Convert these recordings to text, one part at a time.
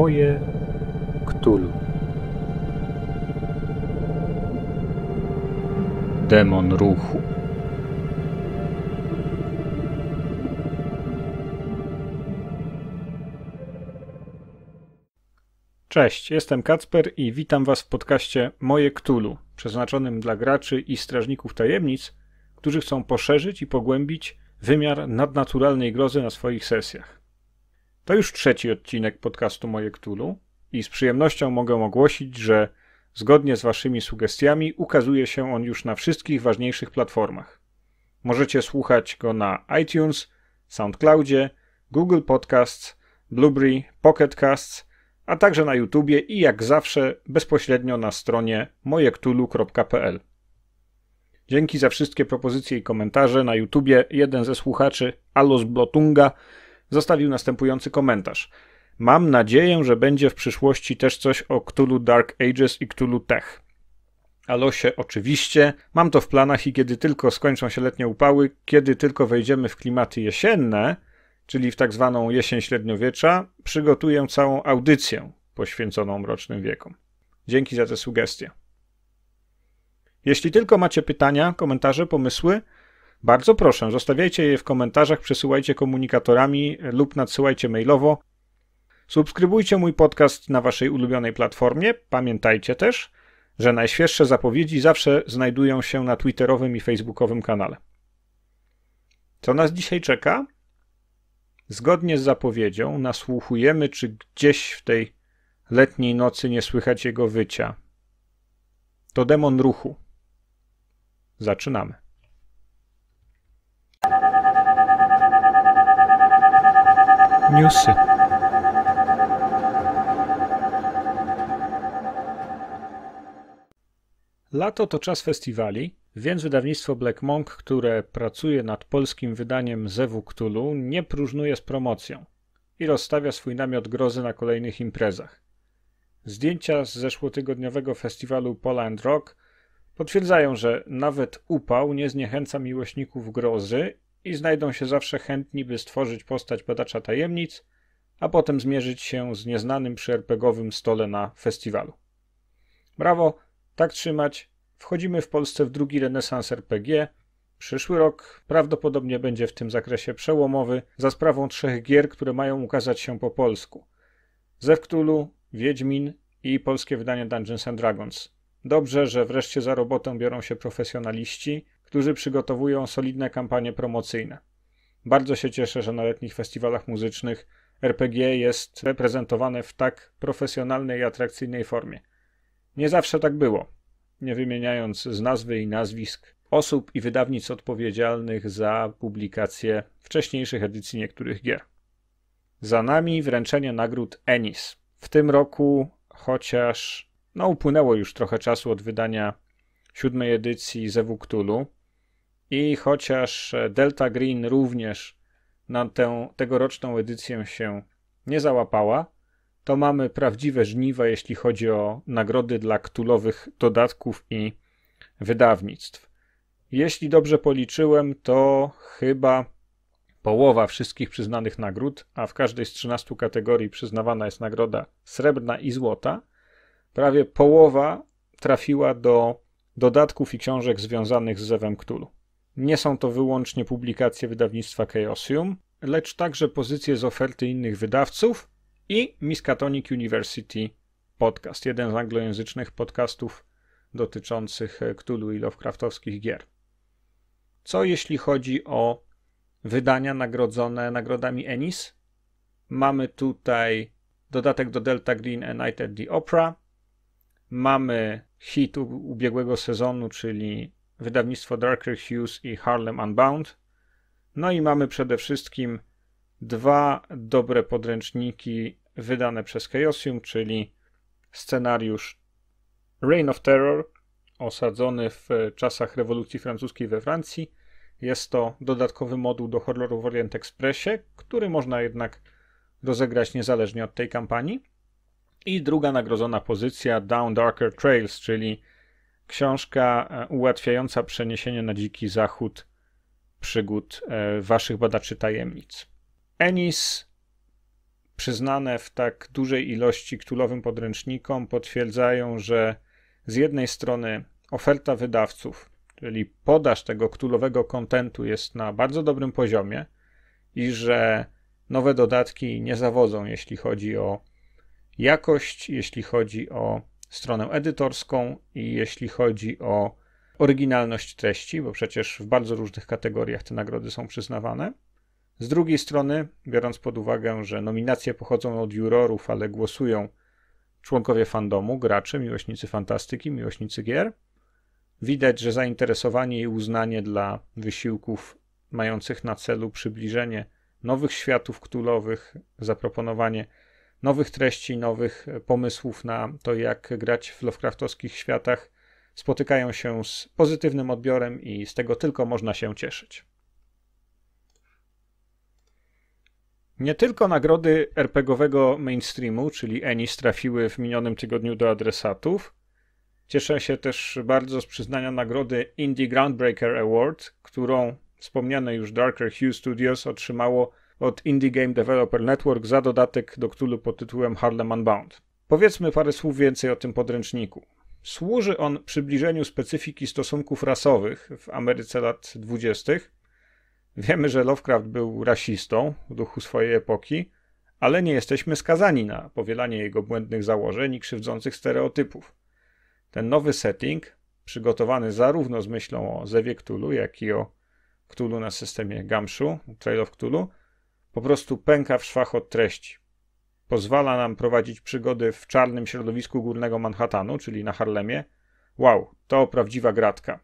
moje Ktulu. Demon ruchu. Cześć, jestem Kacper i witam Was w podcaście Moje Ktulu, przeznaczonym dla graczy i strażników tajemnic, którzy chcą poszerzyć i pogłębić wymiar nadnaturalnej grozy na swoich sesjach. To już trzeci odcinek podcastu Moje Ktulu i z przyjemnością mogę ogłosić, że zgodnie z Waszymi sugestiami ukazuje się on już na wszystkich ważniejszych platformach. Możecie słuchać go na iTunes, SoundCloudzie, Google Podcasts, Blueberry, Pocket Casts, a także na YouTubie i jak zawsze bezpośrednio na stronie mojektulu.pl. Dzięki za wszystkie propozycje i komentarze. Na YouTubie jeden ze słuchaczy, Alos Blotunga, zostawił następujący komentarz. Mam nadzieję, że będzie w przyszłości też coś o Cthulhu Dark Ages i Cthulhu Tech. Alosie, oczywiście, mam to w planach i kiedy tylko skończą się letnie upały, kiedy tylko wejdziemy w klimaty jesienne, czyli w tak zwaną jesień średniowiecza, przygotuję całą audycję poświęconą mrocznym wiekom. Dzięki za te sugestie. Jeśli tylko macie pytania, komentarze, pomysły, bardzo proszę, zostawiajcie je w komentarzach, przesyłajcie komunikatorami lub nadsyłajcie mailowo. Subskrybujcie mój podcast na waszej ulubionej platformie. Pamiętajcie też, że najświeższe zapowiedzi zawsze znajdują się na Twitterowym i Facebookowym kanale. Co nas dzisiaj czeka? Zgodnie z zapowiedzią nasłuchujemy, czy gdzieś w tej letniej nocy nie słychać jego wycia. To demon ruchu. Zaczynamy. Newsy. Lato to czas festiwali, więc wydawnictwo Black Monk, które pracuje nad polskim wydaniem Zewu Cthulhu, nie próżnuje z promocją i rozstawia swój namiot grozy na kolejnych imprezach. Zdjęcia z zeszłotygodniowego festiwalu Poland Rock potwierdzają, że nawet upał nie zniechęca miłośników grozy i znajdą się zawsze chętni, by stworzyć postać badacza tajemnic, a potem zmierzyć się z nieznanym przy RPGowym stole na festiwalu. Brawo, tak trzymać. Wchodzimy w Polsce w drugi renesans RPG. Przyszły rok prawdopodobnie będzie w tym zakresie przełomowy za sprawą trzech gier, które mają ukazać się po polsku. Zewktulu, Wiedźmin i polskie wydanie Dungeons and Dragons. Dobrze, że wreszcie za robotę biorą się profesjonaliści, którzy przygotowują solidne kampanie promocyjne. Bardzo się cieszę, że na letnich festiwalach muzycznych RPG jest reprezentowane w tak profesjonalnej i atrakcyjnej formie. Nie zawsze tak było. Nie wymieniając z nazwy i nazwisk osób i wydawnic odpowiedzialnych za publikację wcześniejszych edycji niektórych gier. Za nami wręczenie nagród Enis. W tym roku, chociaż no, upłynęło już trochę czasu od wydania siódmej edycji Zewu Cthulhu, i chociaż e, Delta Green również na tę tegoroczną edycję się nie załapała, to mamy prawdziwe żniwa, jeśli chodzi o nagrody dla ktulowych dodatków i wydawnictw. Jeśli dobrze policzyłem, to chyba połowa wszystkich przyznanych nagród, a w każdej z 13 kategorii przyznawana jest nagroda srebrna i złota, prawie połowa trafiła do dodatków i książek związanych z Zewem Ktulu. Nie są to wyłącznie publikacje wydawnictwa Chaosium, lecz także pozycje z oferty innych wydawców i Miskatonic University podcast, jeden z anglojęzycznych podcastów dotyczących Cthulhu i Lovecraftowskich gier. Co jeśli chodzi o wydania nagrodzone nagrodami Ennis? Mamy tutaj dodatek do Delta Green and Night at the Opera. Mamy hit ubiegłego sezonu, czyli wydawnictwo Darker Hughes i Harlem Unbound. No i mamy przede wszystkim dwa dobre podręczniki wydane przez Chaosium, czyli scenariusz Reign of Terror, osadzony w e, czasach rewolucji francuskiej we Francji. Jest to dodatkowy moduł do horroru w Orient Expressie, który można jednak rozegrać niezależnie od tej kampanii. I druga nagrodzona pozycja Down Darker Trails, czyli Książka e, ułatwiająca przeniesienie na dziki zachód przygód e, waszych badaczy tajemnic. Enis, przyznane w tak dużej ilości ktulowym podręcznikom, potwierdzają, że z jednej strony oferta wydawców, czyli podaż tego ktulowego kontentu jest na bardzo dobrym poziomie i że nowe dodatki nie zawodzą, jeśli chodzi o jakość, jeśli chodzi o stronę edytorską i jeśli chodzi o oryginalność treści, bo przecież w bardzo różnych kategoriach te nagrody są przyznawane. Z drugiej strony, biorąc pod uwagę, że nominacje pochodzą od jurorów, ale głosują członkowie fandomu, gracze, miłośnicy fantastyki, miłośnicy gier, widać, że zainteresowanie i uznanie dla wysiłków mających na celu przybliżenie nowych światów kultowych, zaproponowanie nowych treści, nowych e, pomysłów na to, jak grać w Lovecraftowskich światach, spotykają się z pozytywnym odbiorem i z tego tylko można się cieszyć. Nie tylko nagrody RPGowego mainstreamu, czyli Enis, trafiły w minionym tygodniu do adresatów. Cieszę się też bardzo z przyznania nagrody Indie Groundbreaker Award, którą wspomniane już Darker Hue Studios otrzymało od Indie Game Developer Network za dodatek do Cthulhu pod tytułem Harlem Unbound. Powiedzmy parę słów więcej o tym podręczniku. Służy on przybliżeniu specyfiki stosunków rasowych w Ameryce lat 20. Wiemy, że Lovecraft był rasistą w duchu swojej epoki, ale nie jesteśmy skazani na powielanie jego błędnych założeń i krzywdzących stereotypów. Ten nowy setting, przygotowany zarówno z myślą o Zewie Cthulhu, jak i o Cthulhu na systemie Gamszu, Trail of Cthulhu, po prostu pęka w szwach od treści. Pozwala nam prowadzić przygody w czarnym środowisku górnego Manhattanu, czyli na Harlemie. Wow, to prawdziwa gratka.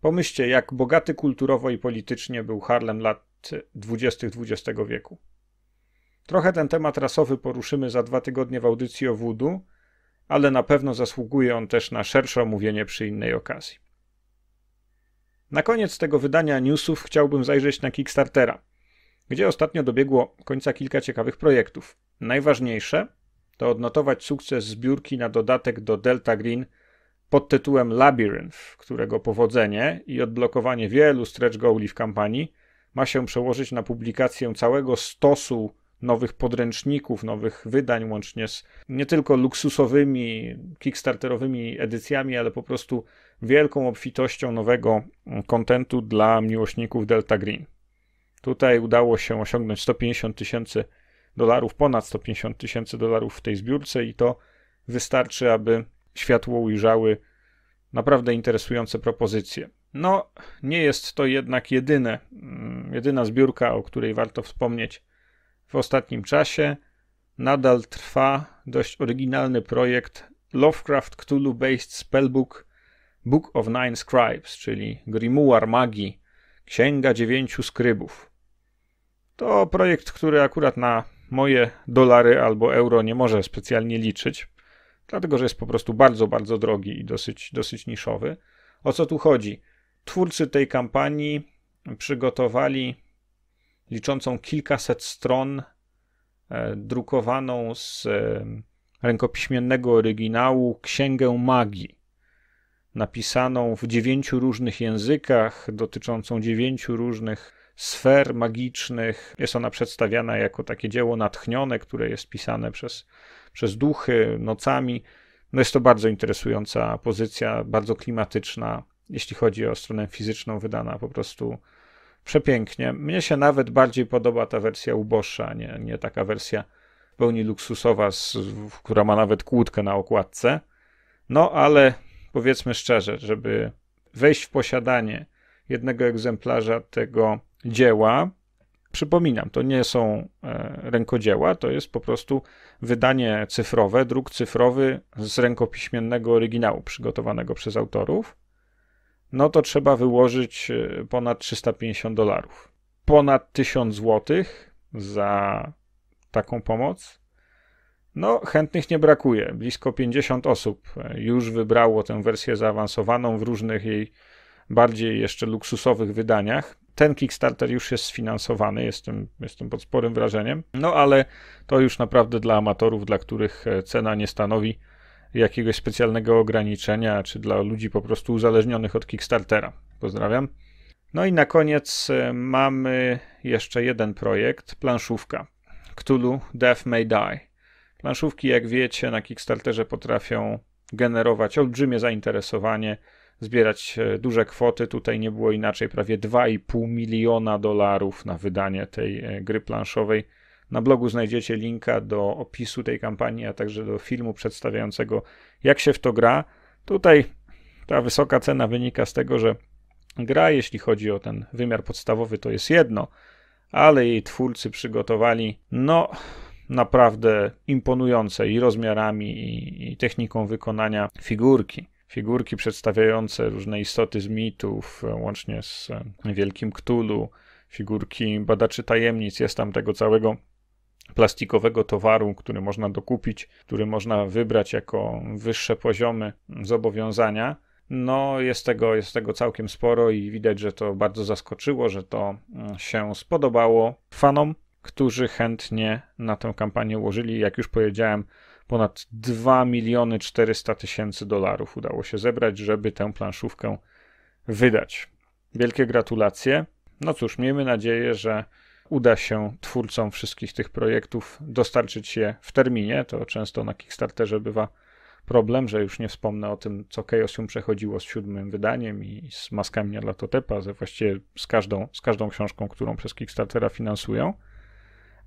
Pomyślcie, jak bogaty kulturowo i politycznie był Harlem lat 20. XX wieku. Trochę ten temat rasowy poruszymy za dwa tygodnie w audycji o Wudu, ale na pewno zasługuje on też na szersze omówienie przy innej okazji. Na koniec tego wydania newsów chciałbym zajrzeć na Kickstartera – gdzie ostatnio dobiegło końca kilka ciekawych projektów. Najważniejsze to odnotować sukces zbiórki na dodatek do Delta Green pod tytułem Labyrinth, którego powodzenie i odblokowanie wielu stretch goali w kampanii ma się przełożyć na publikację całego stosu nowych podręczników, nowych wydań, łącznie z nie tylko luksusowymi, kickstarterowymi edycjami, ale po prostu wielką obfitością nowego kontentu dla miłośników Delta Green. Tutaj udało się osiągnąć 150 tysięcy dolarów, ponad 150 tysięcy dolarów w tej zbiórce i to wystarczy, aby światło ujrzały naprawdę interesujące propozycje. No, nie jest to jednak jedyne, mm, jedyna zbiórka, o której warto wspomnieć w ostatnim czasie. Nadal trwa dość oryginalny projekt Lovecraft Cthulhu-based spellbook Book of Nine Scribes, czyli Grimoire Magii, Księga Dziewięciu Skrybów. To projekt, który akurat na moje dolary albo euro nie może specjalnie liczyć, dlatego że jest po prostu bardzo, bardzo drogi i dosyć, dosyć niszowy. O co tu chodzi? Twórcy tej kampanii przygotowali liczącą kilkaset stron, e, drukowaną z e, rękopiśmiennego oryginału Księgę Magii, napisaną w dziewięciu różnych językach, dotyczącą dziewięciu różnych sfer magicznych. Jest ona przedstawiana jako takie dzieło natchnione, które jest pisane przez, przez duchy nocami. No jest to bardzo interesująca pozycja, bardzo klimatyczna, jeśli chodzi o stronę fizyczną, wydana po prostu przepięknie. Mnie się nawet bardziej podoba ta wersja uboższa, nie, nie taka wersja w pełni luksusowa, z, która ma nawet kłódkę na okładce. No ale powiedzmy szczerze, żeby wejść w posiadanie jednego egzemplarza tego dzieła. Przypominam, to nie są e, rękodzieła, to jest po prostu wydanie cyfrowe, druk cyfrowy z rękopiśmiennego oryginału przygotowanego przez autorów. No to trzeba wyłożyć e, ponad 350 dolarów. Ponad 1000 złotych za taką pomoc. No, chętnych nie brakuje. Blisko 50 osób e, już wybrało tę wersję zaawansowaną w różnych jej bardziej jeszcze luksusowych wydaniach ten Kickstarter już jest sfinansowany, jestem, jestem pod sporym wrażeniem. No ale to już naprawdę dla amatorów, dla których e, cena nie stanowi jakiegoś specjalnego ograniczenia, czy dla ludzi po prostu uzależnionych od Kickstartera. Pozdrawiam. No i na koniec e, mamy jeszcze jeden projekt, planszówka. Cthulhu Death May Die. Planszówki, jak wiecie, na Kickstarterze potrafią generować olbrzymie zainteresowanie zbierać e, duże kwoty. Tutaj nie było inaczej, prawie 2,5 miliona dolarów na wydanie tej e, gry planszowej. Na blogu znajdziecie linka do opisu tej kampanii, a także do filmu przedstawiającego, jak się w to gra. Tutaj ta wysoka cena wynika z tego, że gra, jeśli chodzi o ten wymiar podstawowy, to jest jedno, ale jej twórcy przygotowali, no, naprawdę imponujące i rozmiarami, i, i techniką wykonania figurki figurki przedstawiające różne istoty z mitów, e, łącznie z e, Wielkim Ktulu, figurki badaczy tajemnic, jest tam tego całego plastikowego towaru, który można dokupić, który można wybrać jako wyższe poziomy zobowiązania. No, jest tego, jest tego całkiem sporo i widać, że to bardzo zaskoczyło, że to mm, się spodobało fanom, którzy chętnie na tę kampanię ułożyli. Jak już powiedziałem, ponad 2 miliony 400 tysięcy dolarów udało się zebrać, żeby tę planszówkę wydać. Wielkie gratulacje. No cóż, miejmy nadzieję, że uda się twórcom wszystkich tych projektów dostarczyć je w terminie. To często na Kickstarterze bywa problem, że już nie wspomnę o tym, co Chaosium przechodziło z siódmym wydaniem i z maskami dla Totepa, ze właściwie z każdą, z każdą książką, którą przez Kickstartera finansują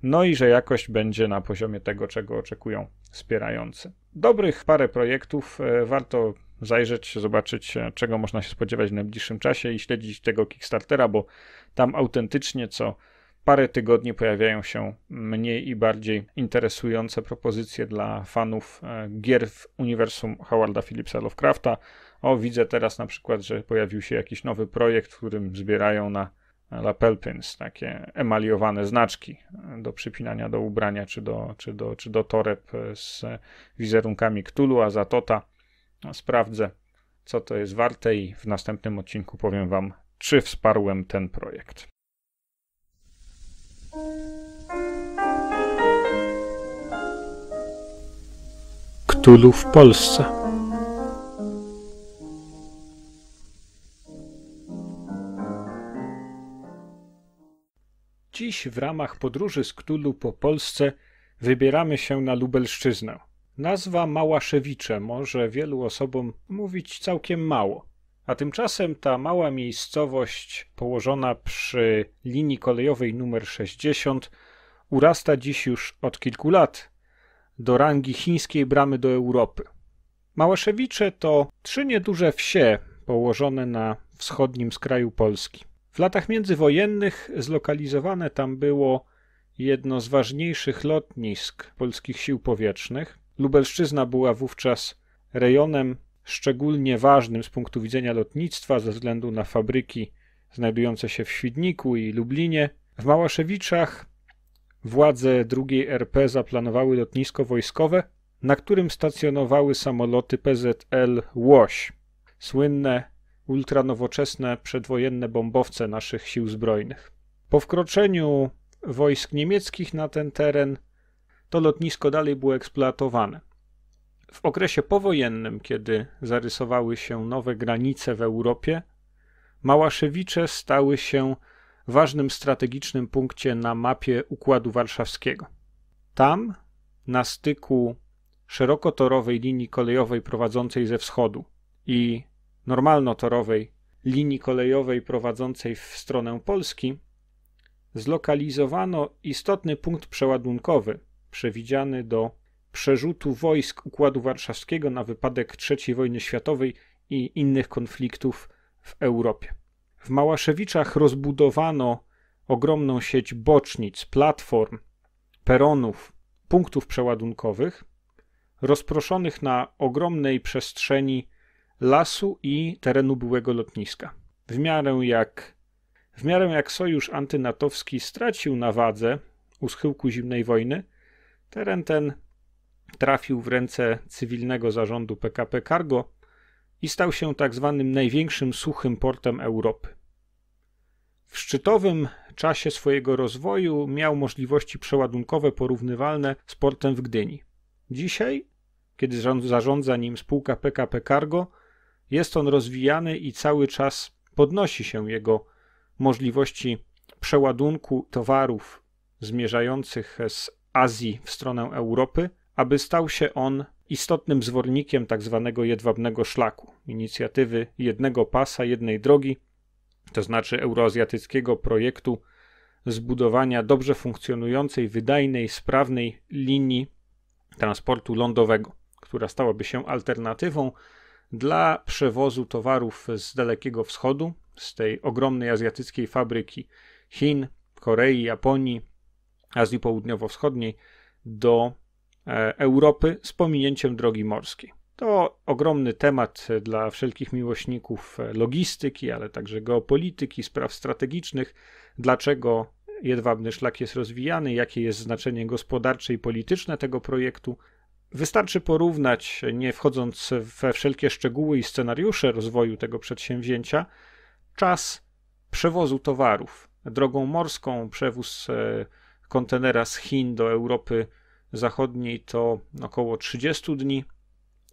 no i że jakość będzie na poziomie tego, czego oczekują wspierający. Dobrych parę projektów e, warto zajrzeć, zobaczyć, e, czego można się spodziewać w najbliższym czasie i śledzić tego Kickstartera, bo tam autentycznie co parę tygodni pojawiają się mniej i bardziej interesujące propozycje dla fanów e, gier w uniwersum Howarda Phillipsa Lovecrafta. O, widzę teraz na przykład, że pojawił się jakiś nowy projekt, w którym zbierają na lapel pins, takie emaliowane znaczki do przypinania do ubrania czy do, czy do, czy do toreb e, z wizerunkami Ktulu, Azatota. No, sprawdzę, co to jest warte i w następnym odcinku powiem Wam, czy wsparłem ten projekt. Ktulu w Polsce Dziś w ramach podróży z Ktulu po Polsce wybieramy się na Lubelszczyznę. Nazwa Małaszewicze może wielu osobom mówić całkiem mało, a tymczasem ta mała miejscowość położona przy linii kolejowej numer 60 urasta dziś już od kilku lat do rangi chińskiej bramy do Europy. Małaszewicze to trzy nieduże wsie położone na wschodnim skraju Polski. W latach międzywojennych zlokalizowane tam było jedno z ważniejszych lotnisk polskich sił powietrznych. Lubelszczyzna była wówczas rejonem szczególnie ważnym z punktu widzenia lotnictwa ze względu na fabryki znajdujące się w Świdniku i Lublinie. W Małaszewiczach władze II RP zaplanowały lotnisko wojskowe, na którym stacjonowały samoloty PZL Łoś, słynne ultranowoczesne przedwojenne bombowce naszych sił zbrojnych. Po wkroczeniu wojsk niemieckich na ten teren to lotnisko dalej było eksploatowane. W okresie powojennym, kiedy zarysowały się nowe granice w Europie, Małaszewicze stały się ważnym strategicznym punkcie na mapie Układu Warszawskiego. Tam, na styku szerokotorowej linii kolejowej prowadzącej ze wschodu i normalno-torowej linii kolejowej prowadzącej w stronę Polski zlokalizowano istotny punkt przeładunkowy przewidziany do przerzutu wojsk Układu Warszawskiego na wypadek III wojny światowej i innych konfliktów w Europie. W Małaszewiczach rozbudowano ogromną sieć bocznic, platform, peronów, punktów przeładunkowych, rozproszonych na ogromnej przestrzeni lasu i terenu byłego lotniska. W miarę jak, w miarę jak sojusz antynatowski stracił na wadze u schyłku zimnej wojny, teren ten trafił w ręce cywilnego zarządu PKP Cargo i stał się tak zwanym największym suchym portem Europy. W szczytowym czasie swojego rozwoju miał możliwości przeładunkowe porównywalne z portem w Gdyni. Dzisiaj, kiedy zarządza nim spółka PKP Cargo, jest on rozwijany i cały czas podnosi się jego możliwości przeładunku towarów zmierzających z Azji w stronę Europy, aby stał się on istotnym zwornikiem tzw. Tak jedwabnego szlaku, inicjatywy jednego pasa, jednej drogi, to znaczy euroazjatyckiego projektu zbudowania dobrze funkcjonującej, wydajnej, sprawnej linii transportu lądowego, która stałaby się alternatywą dla przewozu towarów z Dalekiego Wschodu, z tej ogromnej azjatyckiej fabryki Chin, Korei, Japonii, Azji Południowo-Wschodniej do e, Europy z pominięciem drogi morskiej. To ogromny temat e, dla wszelkich miłośników e, logistyki, ale także geopolityki, spraw strategicznych, dlaczego jedwabny szlak jest rozwijany, jakie jest znaczenie gospodarcze i polityczne tego projektu, Wystarczy porównać, nie wchodząc we wszelkie szczegóły i scenariusze rozwoju tego przedsięwzięcia, czas przewozu towarów. Drogą morską przewóz e, kontenera z Chin do Europy Zachodniej to około 30 dni,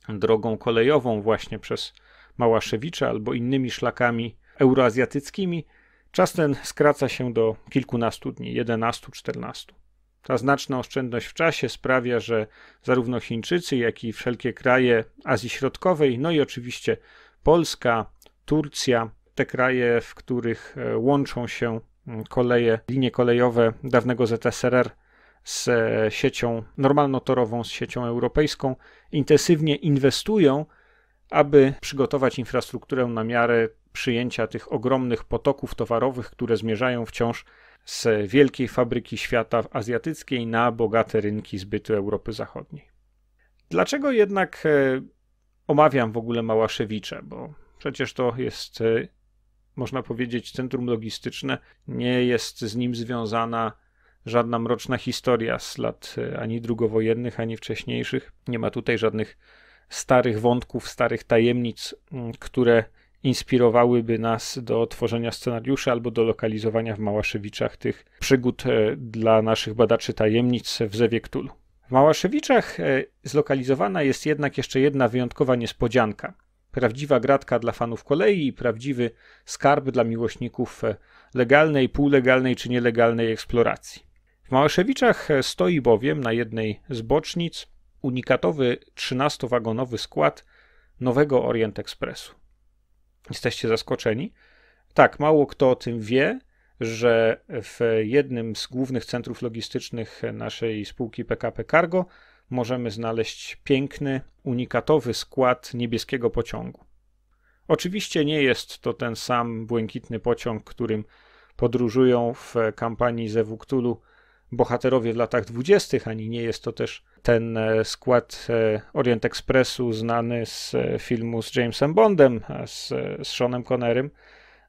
drogą kolejową właśnie przez Małaszewicza albo innymi szlakami euroazjatyckimi. Czas ten skraca się do kilkunastu dni, 11-14. Ta znaczna oszczędność w czasie sprawia, że zarówno Chińczycy, jak i wszelkie kraje Azji Środkowej, no i oczywiście Polska, Turcja, te kraje, w których e, łączą się mm, koleje, linie kolejowe dawnego ZSRR z e, siecią normalnotorową, z siecią europejską, intensywnie inwestują, aby przygotować infrastrukturę na miarę przyjęcia tych ogromnych potoków towarowych, które zmierzają wciąż z wielkiej fabryki świata azjatyckiej na bogate rynki zbytu Europy Zachodniej. Dlaczego jednak e, omawiam w ogóle Małaszewicze? Bo przecież to jest, e, można powiedzieć, centrum logistyczne. Nie jest z nim związana żadna mroczna historia z lat e, ani drugowojennych, ani wcześniejszych. Nie ma tutaj żadnych starych wątków, starych tajemnic, które inspirowałyby nas do tworzenia scenariuszy albo do lokalizowania w Małaszewiczach tych przygód e, dla naszych badaczy tajemnic w Zewie Ktulu. W Małaszewiczach e, zlokalizowana jest jednak jeszcze jedna wyjątkowa niespodzianka. Prawdziwa gratka dla fanów kolei i prawdziwy skarb dla miłośników e, legalnej, półlegalnej czy nielegalnej eksploracji. W Małaszewiczach stoi bowiem na jednej z bocznic unikatowy 13-wagonowy skład nowego Orient Expressu jesteście zaskoczeni. Tak, mało kto o tym wie, że w jednym z głównych centrów logistycznych naszej spółki PKP Cargo możemy znaleźć piękny, unikatowy skład niebieskiego pociągu. Oczywiście nie jest to ten sam błękitny pociąg, którym podróżują w kampanii ze Wuktulu bohaterowie w latach dwudziestych, ani nie jest to też ten e, skład e, Orient Expressu znany z e, filmu z Jamesem Bondem, z, z Seanem Connerem.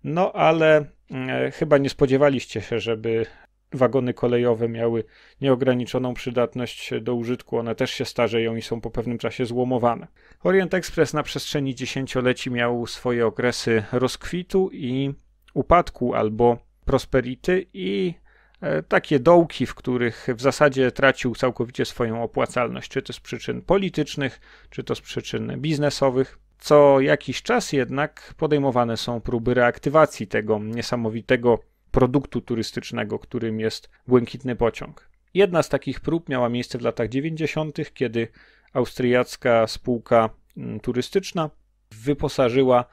No ale mm, chyba nie spodziewaliście się, żeby wagony kolejowe miały nieograniczoną przydatność do użytku. One też się starzeją i są po pewnym czasie złomowane. Orient Express na przestrzeni dziesięcioleci miał swoje okresy rozkwitu i upadku albo prosperity i E, takie dołki, w których w zasadzie tracił całkowicie swoją opłacalność, czy to z przyczyn politycznych, czy to z przyczyn biznesowych. Co jakiś czas jednak podejmowane są próby reaktywacji tego niesamowitego produktu turystycznego, którym jest błękitny pociąg. Jedna z takich prób miała miejsce w latach 90., kiedy austriacka spółka mm, turystyczna wyposażyła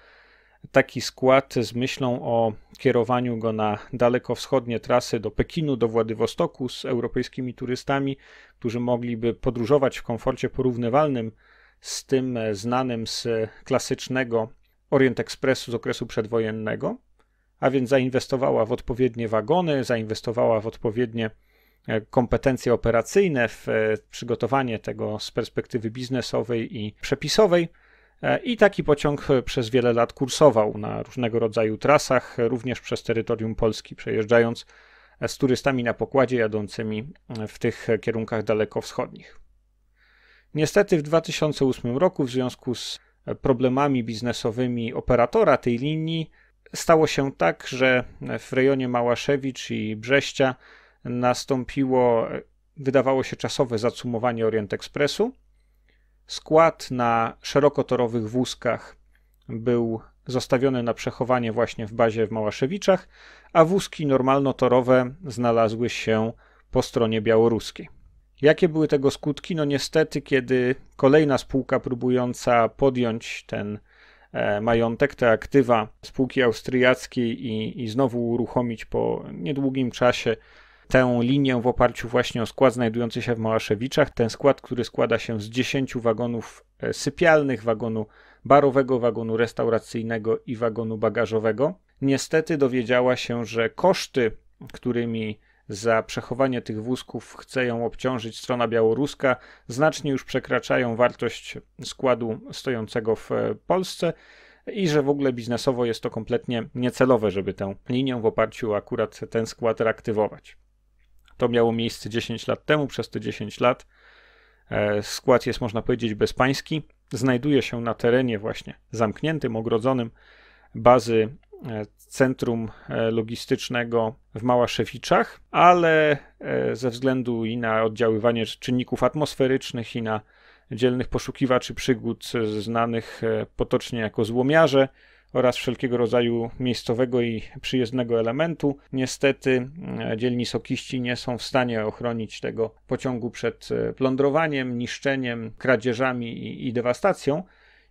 taki skład z myślą o kierowaniu go na dalekowschodnie trasy do Pekinu, do Władywostoku z europejskimi turystami, którzy mogliby podróżować w komforcie porównywalnym z tym e, znanym z klasycznego Orient Expressu z okresu przedwojennego, a więc zainwestowała w odpowiednie wagony, zainwestowała w odpowiednie e, kompetencje operacyjne, w e, przygotowanie tego z perspektywy biznesowej i przepisowej. E, I taki pociąg przez wiele lat kursował na różnego rodzaju trasach, również przez terytorium Polski, przejeżdżając e, z turystami na pokładzie jadącymi e, w tych kierunkach dalekowschodnich. Niestety w 2008 roku, w związku z problemami biznesowymi operatora tej linii, stało się tak, że w rejonie Małaszewicz i Brześcia nastąpiło, wydawało się, czasowe zacumowanie Orient Expressu Skład na szerokotorowych wózkach był zostawiony na przechowanie właśnie w bazie w Małaszewiczach, a wózki normalno-torowe znalazły się po stronie białoruskiej. Jakie były tego skutki? No niestety, kiedy kolejna spółka próbująca podjąć ten e, majątek, te aktywa spółki austriackiej i, i znowu uruchomić po niedługim czasie tę linię w oparciu właśnie o skład znajdujący się w Małaszewiczach. Ten skład, który składa się z 10 wagonów e, sypialnych, wagonu barowego, wagonu restauracyjnego i wagonu bagażowego. Niestety dowiedziała się, że koszty, którymi za przechowanie tych wózków chce ją obciążyć strona białoruska, znacznie już przekraczają wartość składu stojącego w e, Polsce i że w ogóle biznesowo jest to kompletnie niecelowe, żeby tę linię w oparciu o akurat ten skład reaktywować. To miało miejsce 10 lat temu, przez te 10 lat e, skład jest, można powiedzieć, bezpański. Znajduje się na terenie właśnie zamkniętym, ogrodzonym bazy e, centrum e, logistycznego w Małaszewiczach, ale ze względu i na oddziaływanie czynników atmosferycznych, i na dzielnych poszukiwaczy przygód znanych potocznie jako złomiarze, oraz wszelkiego rodzaju miejscowego i przyjezdnego elementu. Niestety e, dzielni sokiści nie są w stanie ochronić tego pociągu przed e, plądrowaniem, niszczeniem, kradzieżami i, i dewastacją.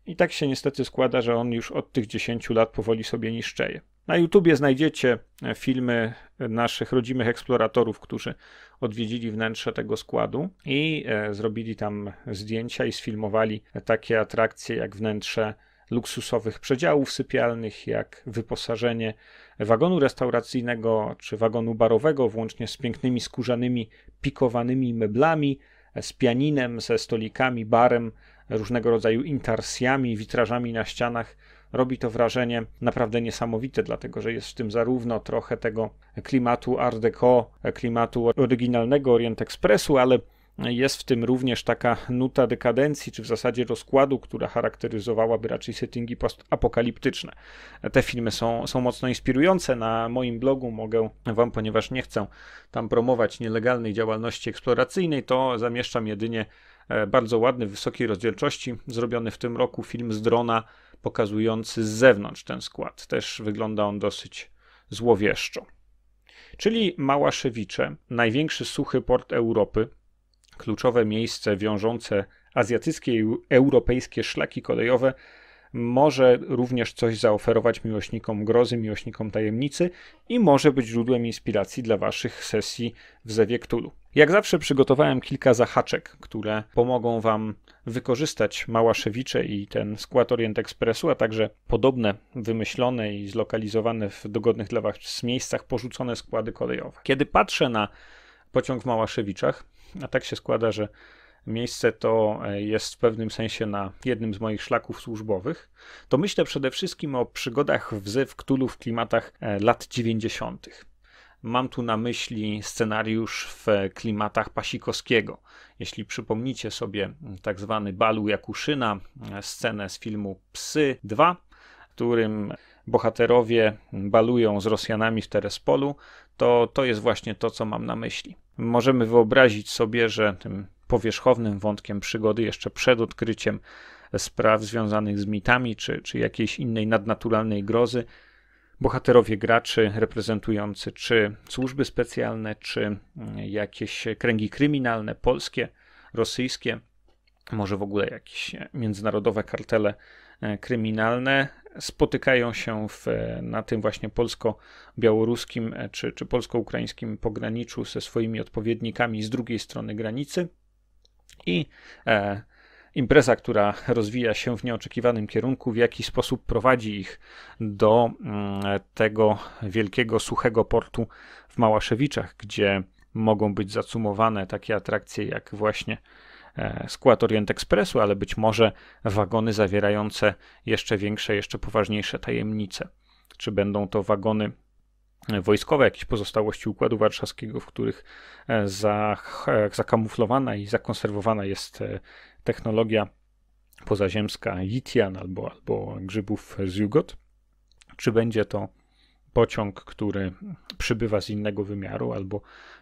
I tak się niestety składa, że on już od tych 10 lat powoli sobie niszczeje. Na YouTubie znajdziecie e, filmy naszych rodzimych eksploratorów, którzy odwiedzili wnętrze tego składu i zrobili tam zdjęcia i sfilmowali takie atrakcje jak wnętrze luksusowych przedziałów sypialnych, jak wyposażenie wagonu restauracyjnego czy wagonu barowego, włącznie z pięknymi skórzanymi, pikowanymi meblami, z pianinem, ze stolikami, barem, różnego rodzaju intarsjami, witrażami na ścianach. Robi to wrażenie naprawdę niesamowite, dlatego że jest w tym zarówno trochę tego klimatu Art Deco, klimatu oryginalnego Orient Expressu, ale jest w tym również taka nuta dekadencji, czy w zasadzie rozkładu, która charakteryzowałaby raczej settingi apokaliptyczne. Te filmy są, są mocno inspirujące. Na moim blogu mogę Wam, ponieważ nie chcę tam promować nielegalnej działalności eksploracyjnej, to zamieszczam jedynie e, bardzo ładny, wysokiej rozdzielczości, zrobiony w tym roku film z drona pokazujący z zewnątrz ten skład. Też wygląda on dosyć złowieszczo. Czyli Małaszewicze, największy suchy port Europy, Kluczowe miejsce wiążące azjatyckie i europejskie szlaki kolejowe może również coś zaoferować miłośnikom grozy, miłośnikom tajemnicy i może być źródłem inspiracji dla Waszych sesji w Zewie Cthulhu. Jak zawsze przygotowałem kilka zahaczek, które pomogą Wam wykorzystać Małaszewicze i ten skład Orient Expressu, a także podobne wymyślone i zlokalizowane w dogodnych dla Was miejscach porzucone składy kolejowe. Kiedy patrzę na pociąg w Małaszewiczach, a tak się składa, że miejsce to e, jest w pewnym sensie na jednym z moich szlaków służbowych, to myślę przede wszystkim o przygodach w Zew w klimatach e, lat 90. Mam tu na myśli scenariusz w e, klimatach Pasikowskiego. Jeśli przypomnicie sobie mm, tak zwany balu Jakuszyna, scenę z filmu Psy 2, w którym bohaterowie balują z Rosjanami w Terespolu, to to jest właśnie to, co mam na myśli. Możemy wyobrazić sobie, że tym powierzchownym wątkiem przygody jeszcze przed odkryciem spraw związanych z mitami czy, czy jakiejś innej nadnaturalnej grozy, bohaterowie graczy reprezentujący czy służby specjalne, czy mm, jakieś kręgi kryminalne polskie, rosyjskie, może w ogóle jakieś międzynarodowe kartele E, kryminalne spotykają się w, e, na tym właśnie polsko-białoruskim e, czy, czy polsko-ukraińskim pograniczu ze swoimi odpowiednikami z drugiej strony granicy i e, impreza, która rozwija się w nieoczekiwanym kierunku, w jaki sposób prowadzi ich do mm, tego wielkiego, suchego portu w Małaszewiczach, gdzie mogą być zacumowane takie atrakcje jak właśnie E, skład Orient Expressu, ale być może wagony zawierające jeszcze większe, jeszcze poważniejsze tajemnice. Czy będą to wagony wojskowe, jakieś pozostałości Układu Warszawskiego, w których e, e, zakamuflowana i zakonserwowana jest technologia pozaziemska Yitian albo, albo grzybów z Jugot? Czy będzie to pociąg, który przybywa z innego wymiaru albo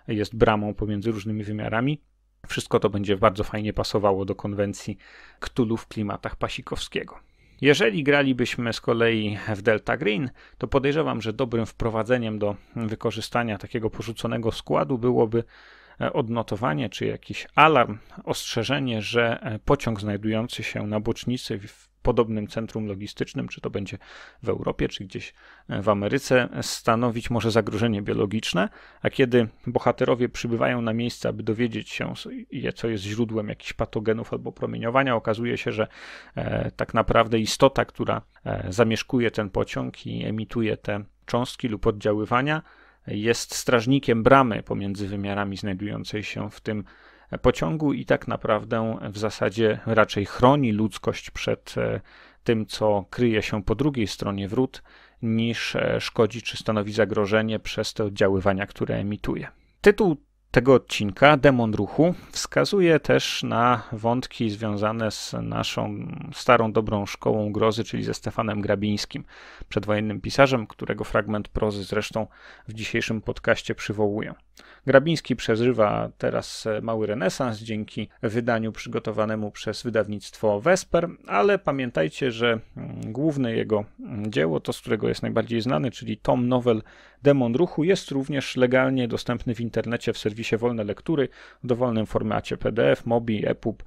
jest bramą pomiędzy różnymi wymiarami? Wszystko to będzie bardzo fajnie pasowało do konwencji Cthulhu w klimatach pasikowskiego. Jeżeli gralibyśmy z kolei w Delta Green, to podejrzewam, że dobrym wprowadzeniem do wykorzystania takiego porzuconego składu byłoby e, odnotowanie czy jakiś alarm, ostrzeżenie, że e, pociąg znajdujący się na bocznicy w podobnym centrum logistycznym, czy to będzie w Europie, czy gdzieś e, w Ameryce, stanowić może zagrożenie biologiczne, a kiedy bohaterowie przybywają na miejsce, aby dowiedzieć się, co jest źródłem jakichś patogenów albo promieniowania, okazuje się, że e, tak naprawdę istota, która e, zamieszkuje ten pociąg i emituje te cząstki lub oddziaływania, jest strażnikiem bramy pomiędzy wymiarami znajdującej się w tym pociągu i tak naprawdę w zasadzie raczej chroni ludzkość przed e, tym, co kryje się po drugiej stronie wrót, niż e, szkodzi czy stanowi zagrożenie przez te oddziaływania, które emituje. Tytuł tego odcinka, Demon Ruchu, wskazuje też na wątki związane z naszą starą, dobrą szkołą grozy, czyli ze Stefanem Grabińskim, przedwojennym pisarzem, którego fragment prozy zresztą w dzisiejszym podcaście przywołuję. Grabiński przeżywa teraz e, mały renesans dzięki wydaniu przygotowanemu przez wydawnictwo Vesper, ale pamiętajcie, że mm, główne jego mm, dzieło, to z którego jest najbardziej znany, czyli tom Novel Demon Ruchu, jest również legalnie dostępny w internecie w serwisie Wolne Lektury w dowolnym formacie PDF, MOBI, EPUB,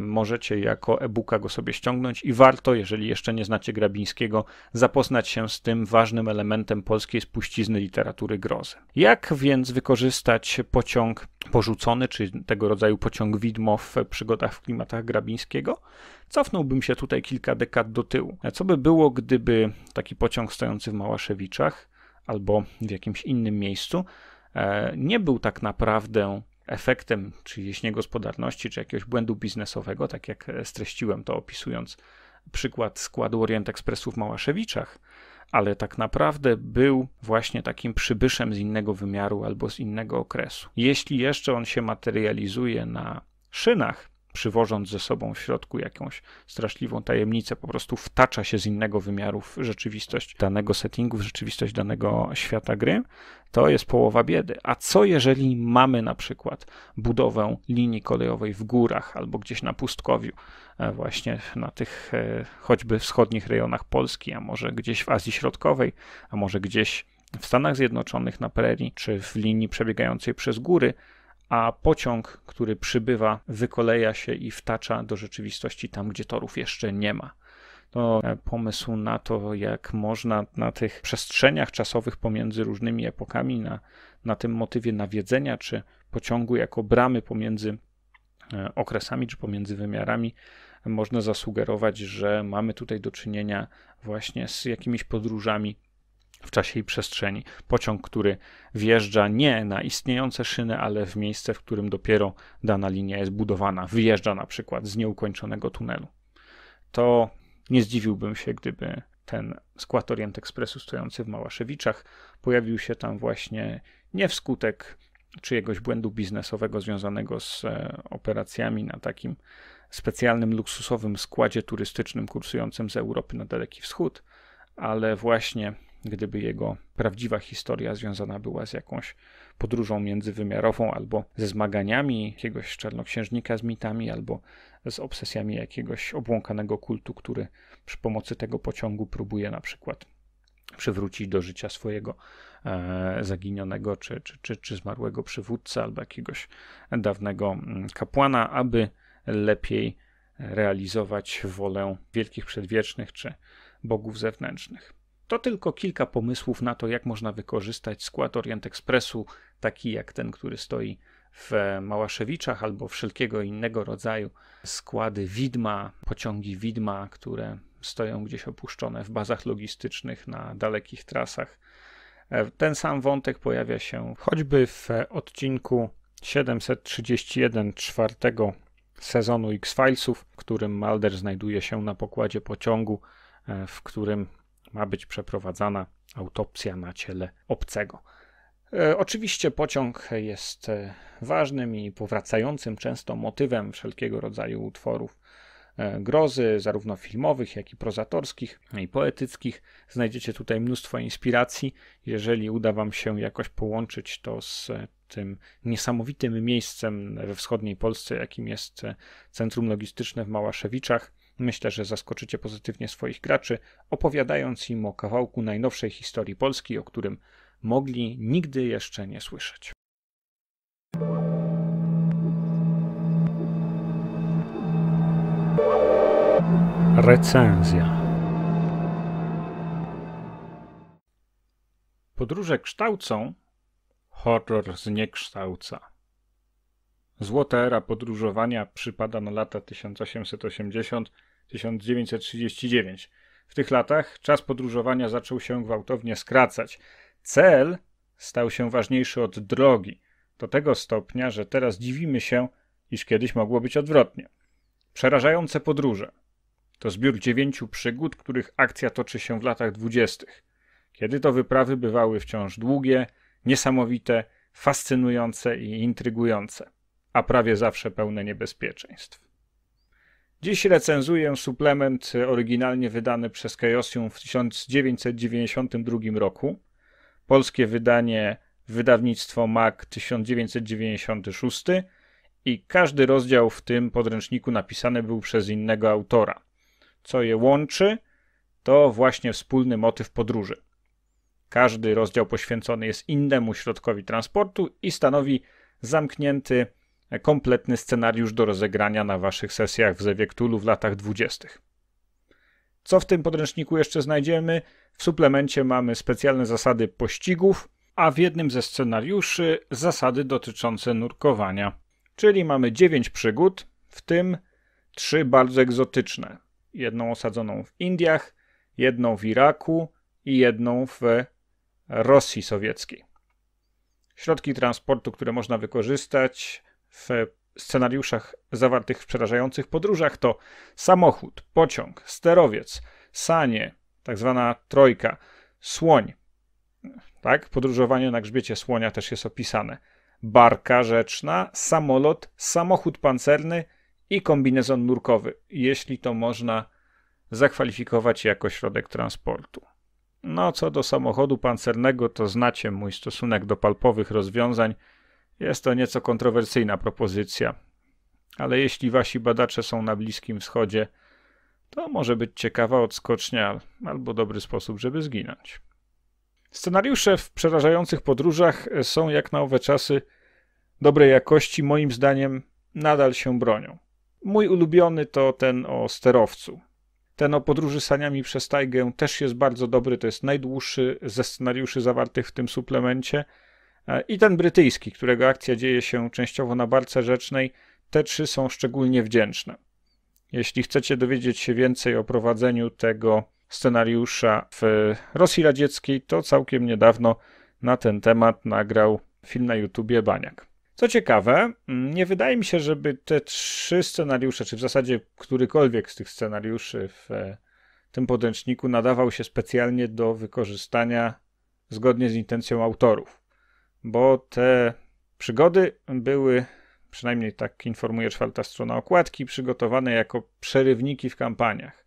możecie jako e-booka go sobie ściągnąć i warto, jeżeli jeszcze nie znacie Grabińskiego, zapoznać się z tym ważnym elementem polskiej spuścizny literatury grozy. Jak więc wykorzystać pociąg porzucony, czy tego rodzaju pociąg widmo w przygodach w klimatach Grabińskiego? Cofnąłbym się tutaj kilka dekad do tyłu. Co by było, gdyby taki pociąg stojący w Małaszewiczach albo w jakimś innym miejscu e, nie był tak naprawdę efektem czyjejś niegospodarności czy jakiegoś błędu biznesowego, tak jak e, streściłem to opisując przykład składu Orient Expressu w Małaszewiczach, ale tak naprawdę był właśnie takim przybyszem z innego wymiaru albo z innego okresu. Jeśli jeszcze on się materializuje na szynach, przywożąc ze sobą w środku jakąś straszliwą tajemnicę, po prostu wtacza się z innego wymiaru w rzeczywistość danego settingu, w rzeczywistość danego świata gry, to jest połowa biedy. A co jeżeli mamy na przykład budowę linii kolejowej w górach albo gdzieś na pustkowiu, e, właśnie na tych e, choćby wschodnich rejonach Polski, a może gdzieś w Azji Środkowej, a może gdzieś w Stanach Zjednoczonych na prerii, czy w linii przebiegającej przez góry, a pociąg, który przybywa, wykoleja się i wtacza do rzeczywistości tam, gdzie torów jeszcze nie ma. To e, pomysł na to, jak można na tych przestrzeniach czasowych pomiędzy różnymi epokami, na, na tym motywie nawiedzenia czy pociągu jako bramy pomiędzy e, okresami czy pomiędzy wymiarami, można zasugerować, że mamy tutaj do czynienia właśnie z jakimiś podróżami w czasie i przestrzeni. Pociąg, który wjeżdża nie na istniejące szyny, ale w miejsce, w którym dopiero dana linia jest budowana, wyjeżdża na przykład z nieukończonego tunelu. To nie zdziwiłbym się, gdyby ten skład Orient Expressu stojący w Małaszewiczach pojawił się tam właśnie nie wskutek czyjegoś błędu biznesowego związanego z e, operacjami na takim specjalnym, luksusowym składzie turystycznym kursującym z Europy na Daleki Wschód, ale właśnie gdyby jego prawdziwa historia związana była z jakąś podróżą międzywymiarową albo ze zmaganiami jakiegoś czarnoksiężnika z mitami, albo z obsesjami jakiegoś obłąkanego kultu, który przy pomocy tego pociągu próbuje na przykład przywrócić do życia swojego e, zaginionego czy, czy, czy, czy zmarłego przywódcę albo jakiegoś dawnego mm, kapłana, aby lepiej realizować wolę wielkich przedwiecznych czy bogów zewnętrznych. To tylko kilka pomysłów na to, jak można wykorzystać skład Orient Expressu, taki jak ten, który stoi w Małaszewiczach albo wszelkiego innego rodzaju składy widma, pociągi widma, które stoją gdzieś opuszczone w bazach logistycznych na dalekich trasach. E, ten sam wątek pojawia się choćby w odcinku 731 czwartego sezonu X-Filesów, w którym Mulder znajduje się na pokładzie pociągu, e, w którym ma być przeprowadzana autopsja na ciele obcego. E, oczywiście pociąg jest e, ważnym i powracającym często motywem wszelkiego rodzaju utworów e, grozy, zarówno filmowych, jak i prozatorskich no i poetyckich. Znajdziecie tutaj mnóstwo inspiracji. Jeżeli uda Wam się jakoś połączyć to z tym niesamowitym miejscem we wschodniej Polsce, jakim jest Centrum Logistyczne w Małaszewiczach, Myślę, że zaskoczycie pozytywnie swoich graczy, opowiadając im o kawałku najnowszej historii Polski, o którym mogli nigdy jeszcze nie słyszeć. Recenzja. Podróże kształcą, horror zniekształca. Złota era podróżowania przypada na lata 1880 1939. W tych latach czas podróżowania zaczął się gwałtownie skracać. Cel stał się ważniejszy od drogi, do tego stopnia, że teraz dziwimy się, iż kiedyś mogło być odwrotnie. Przerażające podróże to zbiór dziewięciu przygód, których akcja toczy się w latach dwudziestych. Kiedy to wyprawy bywały wciąż długie, niesamowite, fascynujące i intrygujące, a prawie zawsze pełne niebezpieczeństw. Dziś recenzuję suplement oryginalnie wydany przez Kajosium w 1992 roku. Polskie wydanie wydawnictwo MAC 1996 i każdy rozdział w tym podręczniku napisany był przez innego autora. Co je łączy, to właśnie wspólny motyw podróży. Każdy rozdział poświęcony jest innemu środkowi transportu i stanowi zamknięty kompletny scenariusz do rozegrania na waszych sesjach w Zewiektulu w latach dwudziestych. Co w tym podręczniku jeszcze znajdziemy? W suplemencie mamy specjalne zasady pościgów, a w jednym ze scenariuszy zasady dotyczące nurkowania. Czyli mamy 9 przygód, w tym 3 bardzo egzotyczne. Jedną osadzoną w Indiach, jedną w Iraku i jedną w Rosji Sowieckiej. Środki transportu, które można wykorzystać, w scenariuszach zawartych w przerażających podróżach to samochód, pociąg, sterowiec, sanie, tak zwana trojka, słoń. Tak, podróżowanie na grzbiecie słonia też jest opisane. Barka rzeczna, samolot, samochód pancerny i kombinezon nurkowy, jeśli to można zakwalifikować jako środek transportu. No, co do samochodu pancernego, to znacie mój stosunek do palpowych rozwiązań jest to nieco kontrowersyjna propozycja, ale jeśli wasi badacze są na Bliskim Wschodzie, to może być ciekawa odskocznia albo dobry sposób, żeby zginąć. Scenariusze w przerażających podróżach są jak na owe czasy dobrej jakości, moim zdaniem nadal się bronią. Mój ulubiony to ten o sterowcu. Ten o podróży saniami przez tajgę też jest bardzo dobry, to jest najdłuższy ze scenariuszy zawartych w tym suplemencie – E, i ten brytyjski, którego akcja dzieje się częściowo na barce rzecznej, te trzy są szczególnie wdzięczne. Jeśli chcecie dowiedzieć się więcej o prowadzeniu tego scenariusza w Rosji Radzieckiej, to całkiem niedawno na ten temat nagrał film na YouTubie Baniak. Co ciekawe, mm, nie wydaje mi się, żeby te trzy scenariusze, czy w zasadzie którykolwiek z tych scenariuszy w e, tym podręczniku nadawał się specjalnie do wykorzystania zgodnie z intencją autorów bo te przygody były, przynajmniej tak informuje czwarta strona okładki, przygotowane jako przerywniki w kampaniach,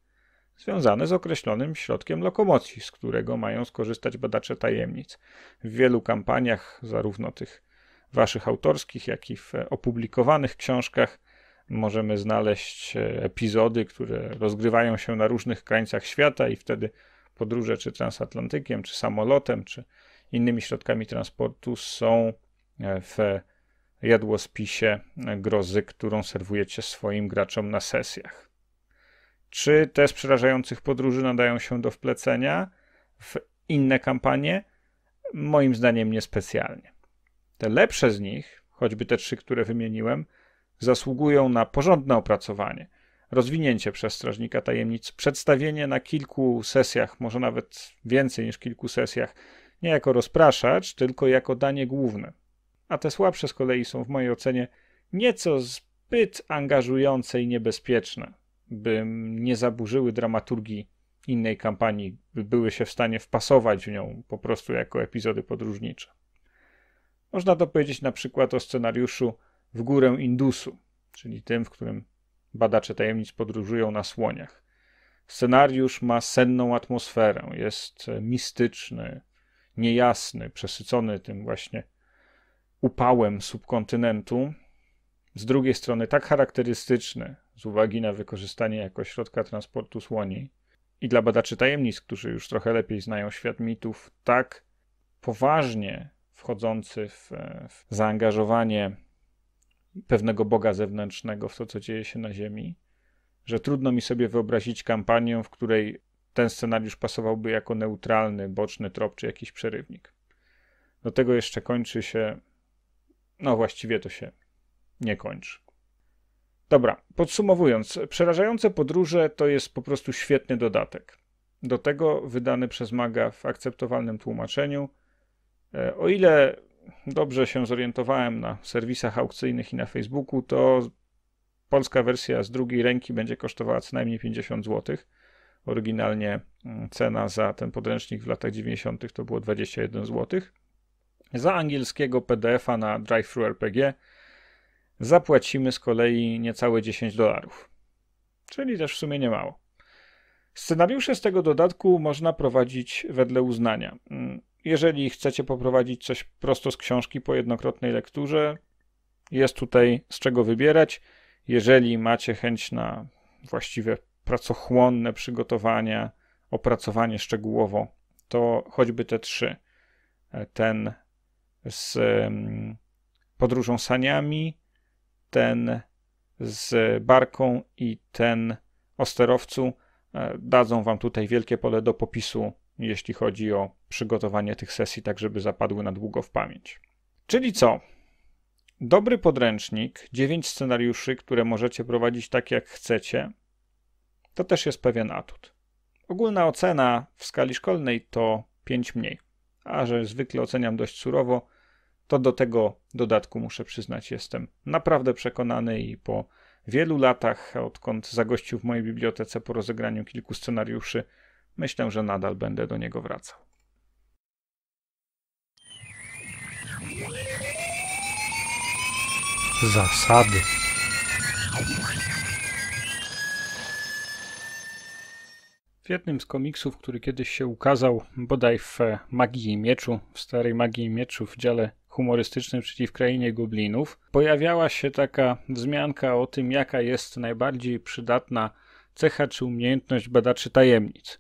związane z określonym środkiem lokomocji, z którego mają skorzystać badacze tajemnic. W wielu kampaniach, zarówno tych waszych autorskich, jak i w opublikowanych książkach, możemy znaleźć e, epizody, które rozgrywają się na różnych krańcach świata i wtedy podróże czy transatlantykiem, czy samolotem, czy Innymi środkami transportu są e, w jadłospisie grozy, którą serwujecie swoim graczom na sesjach. Czy te z przerażających podróży nadają się do wplecenia w inne kampanie? Moim zdaniem niespecjalnie. Te lepsze z nich, choćby te trzy, które wymieniłem, zasługują na porządne opracowanie, rozwinięcie przez strażnika tajemnic, przedstawienie na kilku sesjach, może nawet więcej niż kilku sesjach, nie jako rozpraszacz, tylko jako danie główne. A te słabsze z kolei są w mojej ocenie nieco zbyt angażujące i niebezpieczne, by nie zaburzyły dramaturgii innej kampanii, by były się w stanie wpasować w nią po prostu jako epizody podróżnicze. Można to powiedzieć na przykład o scenariuszu W górę Indusu, czyli tym, w którym badacze tajemnic podróżują na słoniach. Scenariusz ma senną atmosferę, jest mistyczny, niejasny, przesycony tym właśnie upałem subkontynentu, z drugiej strony tak charakterystyczny z uwagi na wykorzystanie jako środka transportu słoni i dla badaczy tajemnic, którzy już trochę lepiej znają świat mitów, tak poważnie wchodzący w, w zaangażowanie pewnego boga zewnętrznego w to, co dzieje się na Ziemi, że trudno mi sobie wyobrazić kampanię, w której ten scenariusz pasowałby jako neutralny, boczny trop czy jakiś przerywnik. Do tego jeszcze kończy się. No właściwie to się nie kończy. Dobra, podsumowując, przerażające podróże to jest po prostu świetny dodatek. Do tego wydany przez Maga w akceptowalnym tłumaczeniu. E, o ile dobrze się zorientowałem na serwisach aukcyjnych i na Facebooku, to polska wersja z drugiej ręki będzie kosztowała co najmniej 50 złotych Oryginalnie mm, cena za ten podręcznik w latach 90. to było 21 zł. Za angielskiego PDF-a na DriveThru RPG zapłacimy z kolei niecałe 10 dolarów. Czyli też w sumie nie mało. Scenariusze z tego dodatku można prowadzić wedle uznania. Mm, jeżeli chcecie poprowadzić coś prosto z książki po jednokrotnej lekturze, jest tutaj z czego wybierać. Jeżeli macie chęć na właściwe pracochłonne przygotowania, opracowanie szczegółowo, to choćby te trzy. E, ten z mm, podróżą saniami, ten z barką i ten o sterowcu e, dadzą Wam tutaj wielkie pole do popisu, jeśli chodzi o przygotowanie tych sesji, tak żeby zapadły na długo w pamięć. Czyli co? Dobry podręcznik, 9 scenariuszy, które możecie prowadzić tak jak chcecie, to też jest pewien atut. Ogólna ocena w skali szkolnej to 5 mniej, a że zwykle oceniam dość surowo, to do tego dodatku muszę przyznać, jestem naprawdę przekonany i po wielu latach, odkąd zagościł w mojej bibliotece po rozegraniu kilku scenariuszy, myślę, że nadal będę do niego wracał. Zasady. W jednym z komiksów, który kiedyś się ukazał, bodaj w Magii i Mieczu, w Starej Magii i Mieczu w dziale humorystycznym, czyli w Krainie Goblinów, pojawiała się taka wzmianka o tym, jaka jest najbardziej przydatna cecha czy umiejętność badaczy tajemnic.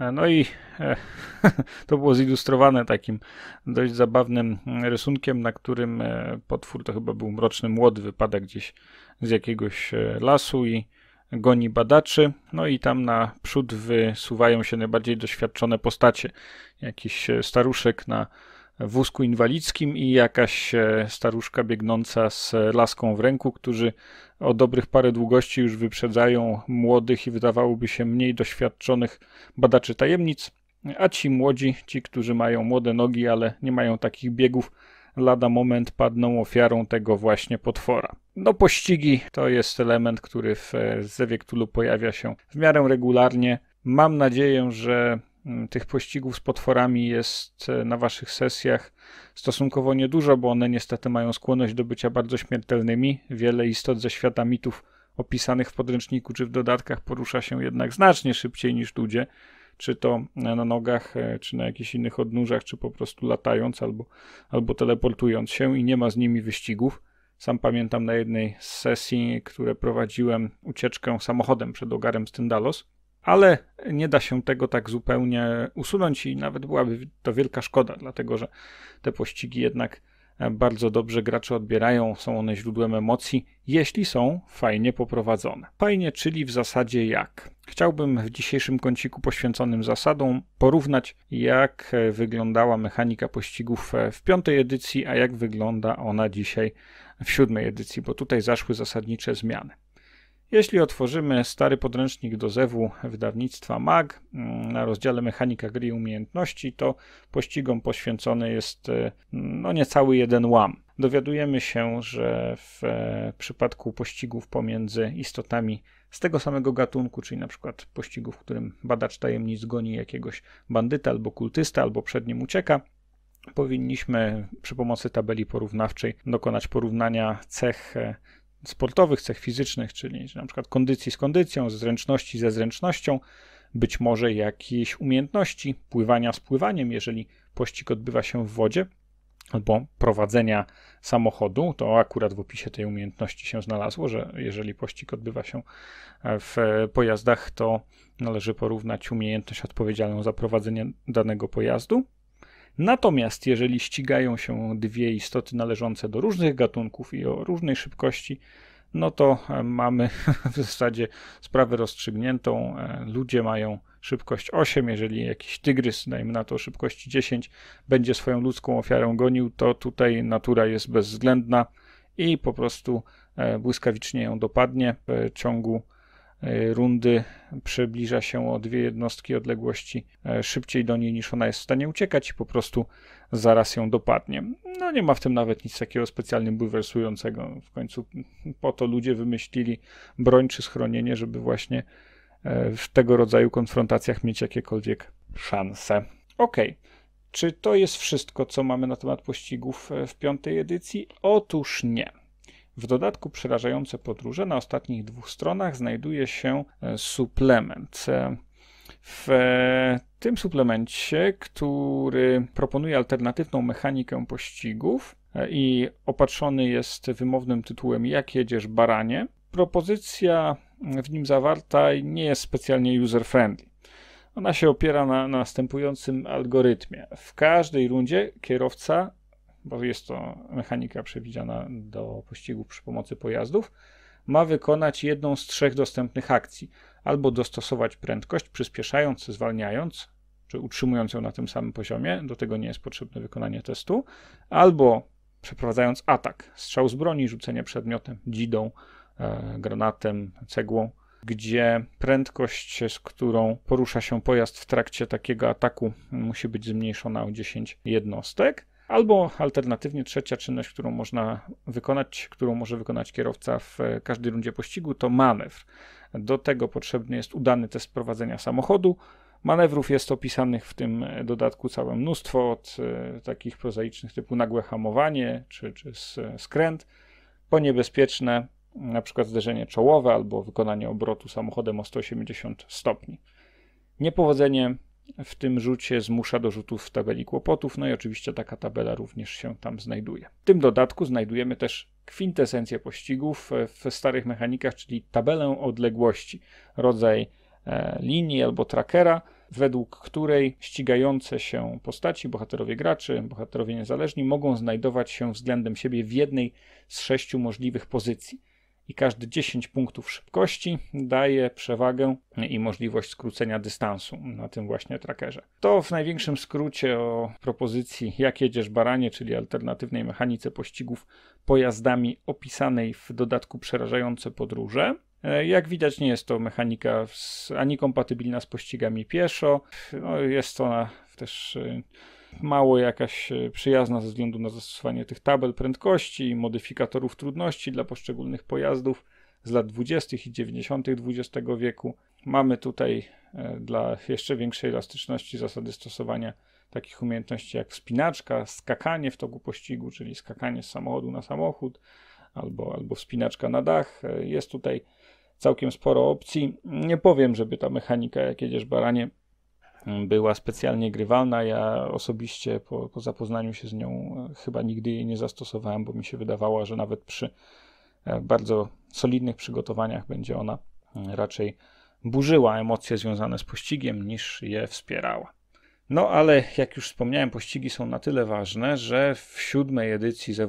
E, no i e, to było zilustrowane takim dość zabawnym rysunkiem, na którym e, potwór to chyba był mroczny młody, wypada gdzieś z jakiegoś e, lasu i goni badaczy, no i tam na przód wysuwają się najbardziej doświadczone postacie. Jakiś e, staruszek na wózku inwalidzkim i jakaś e, staruszka biegnąca z e, laską w ręku, którzy o dobrych parę długości już wyprzedzają młodych i wydawałoby się mniej doświadczonych badaczy tajemnic, a ci młodzi, ci, którzy mają młode nogi, ale nie mają takich biegów, lada moment padną ofiarą tego właśnie potwora. No pościgi to jest element, który w Zewie Cthulhu pojawia się w miarę regularnie. Mam nadzieję, że mm, tych pościgów z potworami jest e, na waszych sesjach stosunkowo niedużo, bo one niestety mają skłonność do bycia bardzo śmiertelnymi. Wiele istot ze świata mitów opisanych w podręczniku czy w dodatkach porusza się jednak znacznie szybciej niż ludzie, czy to na nogach, e, czy na jakichś innych odnóżach, czy po prostu latając albo, albo teleportując się i nie ma z nimi wyścigów. Sam pamiętam na jednej z sesji, które prowadziłem, ucieczkę samochodem przed ogarem Stendalos, ale nie da się tego tak zupełnie usunąć i nawet byłaby to wielka szkoda, dlatego że te pościgi jednak bardzo dobrze gracze odbierają, są one źródłem emocji, jeśli są fajnie poprowadzone. Fajnie, czyli w zasadzie jak. Chciałbym w dzisiejszym kąciku poświęconym zasadom porównać, jak e, wyglądała mechanika pościgów e, w piątej edycji, a jak wygląda ona dzisiaj w siódmej edycji, bo tutaj zaszły zasadnicze zmiany. Jeśli otworzymy stary podręcznik do zewu wydawnictwa MAG mm, na rozdziale Mechanika gry i umiejętności, to pościgom poświęcony jest e, no, niecały jeden łam. Dowiadujemy się, że w e, przypadku pościgów pomiędzy istotami z tego samego gatunku, czyli na przykład pościgu, w którym badacz tajemnic goni jakiegoś bandyta albo kultysta, albo przed nim ucieka, powinniśmy przy pomocy tabeli porównawczej dokonać porównania cech e, sportowych cech fizycznych, czyli na przykład kondycji z kondycją, zręczności ze zręcznością, być może jakieś umiejętności pływania z pływaniem, jeżeli pościg odbywa się w wodzie, albo prowadzenia samochodu. To akurat w opisie tej umiejętności się znalazło, że jeżeli pościg odbywa się e, w pojazdach, to należy porównać umiejętność odpowiedzialną za prowadzenie danego pojazdu Natomiast jeżeli ścigają się dwie istoty należące do różnych gatunków i o różnej szybkości, no to e, mamy w zasadzie sprawę rozstrzygniętą. E, ludzie mają szybkość 8, jeżeli jakiś tygrys, dajmy na to szybkości 10, będzie swoją ludzką ofiarę gonił, to tutaj natura jest bezwzględna i po prostu e, błyskawicznie ją dopadnie w ciągu E, rundy przybliża się o dwie jednostki odległości e, szybciej do niej niż ona jest w stanie uciekać i po prostu zaraz ją dopadnie. No nie ma w tym nawet nic takiego specjalnie bulwersującego. W końcu po to ludzie wymyślili broń czy schronienie, żeby właśnie e, w tego rodzaju konfrontacjach mieć jakiekolwiek szanse. Okej. Okay. Czy to jest wszystko, co mamy na temat pościgów w piątej edycji? Otóż nie. W dodatku przerażające podróże na ostatnich dwóch stronach znajduje się e, suplement. E, w e, tym suplemencie, który proponuje alternatywną mechanikę pościgów i opatrzony jest wymownym tytułem Jak jedziesz baranie, propozycja w nim zawarta nie jest specjalnie user-friendly. Ona się opiera na następującym algorytmie. W każdej rundzie kierowca bo jest to mechanika przewidziana do pościgów przy pomocy pojazdów, ma wykonać jedną z trzech dostępnych akcji: albo dostosować prędkość, przyspieszając, zwalniając, czy utrzymując ją na tym samym poziomie, do tego nie jest potrzebne wykonanie testu, albo przeprowadzając atak, strzał z broni, rzucenie przedmiotem, dzidą, e, granatem, cegłą, gdzie prędkość, z którą porusza się pojazd w trakcie takiego ataku, musi być zmniejszona o 10 jednostek. Albo alternatywnie trzecia czynność, którą można wykonać, którą może wykonać kierowca w e, każdej rundzie pościgu, to manewr. Do tego potrzebny jest udany test prowadzenia samochodu. Manewrów jest opisanych w tym e, dodatku całe mnóstwo, od e, takich prozaicznych typu nagłe hamowanie czy, czy skręt, po niebezpieczne, na przykład zderzenie czołowe albo wykonanie obrotu samochodem o 180 stopni. Niepowodzenie w tym rzucie zmusza do rzutów w tabeli kłopotów, no i oczywiście taka tabela również się tam znajduje. W tym dodatku znajdujemy też kwintesencję pościgów e, w starych mechanikach, czyli tabelę odległości, rodzaj e, linii albo trackera, według której ścigające się postaci, bohaterowie graczy, bohaterowie niezależni mogą znajdować się względem siebie w jednej z sześciu możliwych pozycji i każdy 10 punktów szybkości daje przewagę i możliwość skrócenia dystansu na tym właśnie trackerze. To w największym skrócie o propozycji Jak jedziesz baranie, czyli alternatywnej mechanice pościgów pojazdami opisanej w dodatku przerażające podróże. E, jak widać, nie jest to mechanika ani kompatybilna z pościgami pieszo. No, jest ona też e, mało jakaś e, przyjazna ze względu na zastosowanie tych tabel prędkości i modyfikatorów trudności dla poszczególnych pojazdów z lat 20. i 90. XX wieku. Mamy tutaj e, dla jeszcze większej elastyczności zasady stosowania takich umiejętności jak wspinaczka, skakanie w toku pościgu, czyli skakanie z samochodu na samochód, albo, albo wspinaczka na dach. E, jest tutaj całkiem sporo opcji. Nie powiem, żeby ta mechanika, jak jedziesz baranie, była specjalnie grywalna. Ja osobiście po, po zapoznaniu się z nią e, chyba nigdy jej nie zastosowałem, bo mi się wydawało, że nawet przy e, bardzo solidnych przygotowaniach będzie ona e, raczej burzyła emocje związane z pościgiem niż je wspierała. No ale jak już wspomniałem, pościgi są na tyle ważne, że w siódmej edycji ze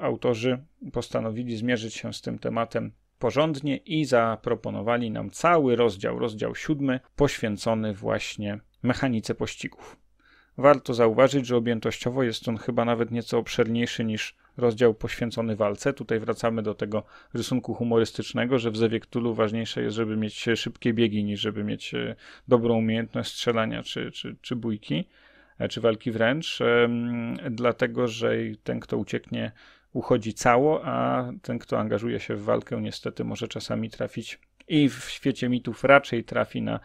autorzy postanowili zmierzyć się z tym tematem porządnie i zaproponowali nam cały rozdział, rozdział siódmy, poświęcony właśnie mechanice pościgów. Warto zauważyć, że objętościowo jest on chyba nawet nieco obszerniejszy niż rozdział poświęcony walce. Tutaj wracamy do tego rysunku humorystycznego, że w Zewiektulu ważniejsze jest, żeby mieć szybkie biegi, niż żeby mieć e, dobrą umiejętność strzelania czy, czy, czy bójki, e, czy walki wręcz, dlatego że ten, kto ucieknie, uchodzi cało, a ten, kto angażuje się w walkę, niestety może czasami trafić i w świecie mitów raczej trafi na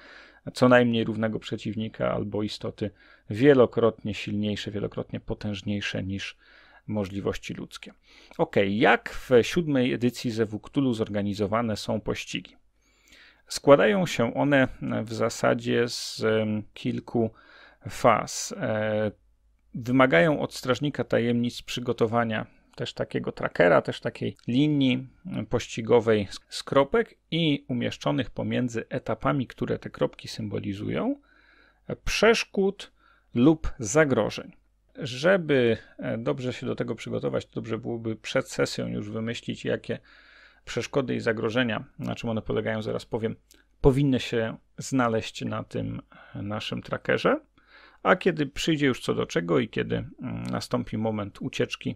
co najmniej równego przeciwnika albo istoty wielokrotnie silniejsze, wielokrotnie potężniejsze niż możliwości ludzkie. Ok, jak w siódmej edycji Zewu zorganizowane są pościgi? Składają się one w zasadzie z kilku faz. E, wymagają od strażnika tajemnic przygotowania też takiego trackera, też takiej linii pościgowej z kropek i umieszczonych pomiędzy etapami, które te kropki symbolizują, przeszkód lub zagrożeń. Żeby e, dobrze się do tego przygotować, to dobrze byłoby przed sesją już wymyślić, jakie przeszkody i zagrożenia, na czym one polegają, zaraz powiem, powinny się znaleźć na tym e, naszym trackerze. A kiedy przyjdzie już co do czego i kiedy mm, nastąpi moment ucieczki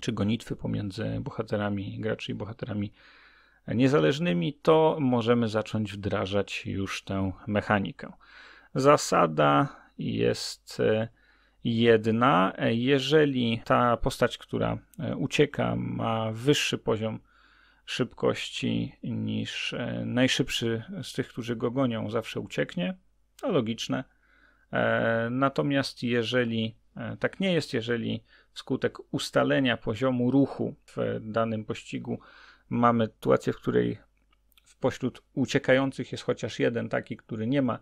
czy gonitwy pomiędzy bohaterami graczy i bohaterami niezależnymi, to możemy zacząć wdrażać już tę mechanikę. Zasada jest e, jedna. Jeżeli ta postać, która e, ucieka, ma wyższy poziom szybkości niż e, najszybszy z tych, którzy go gonią, zawsze ucieknie, to logiczne. Natomiast jeżeli E, tak nie jest, jeżeli wskutek ustalenia poziomu ruchu w danym pościgu mamy sytuację, w której w pośród uciekających jest chociaż jeden taki, który nie ma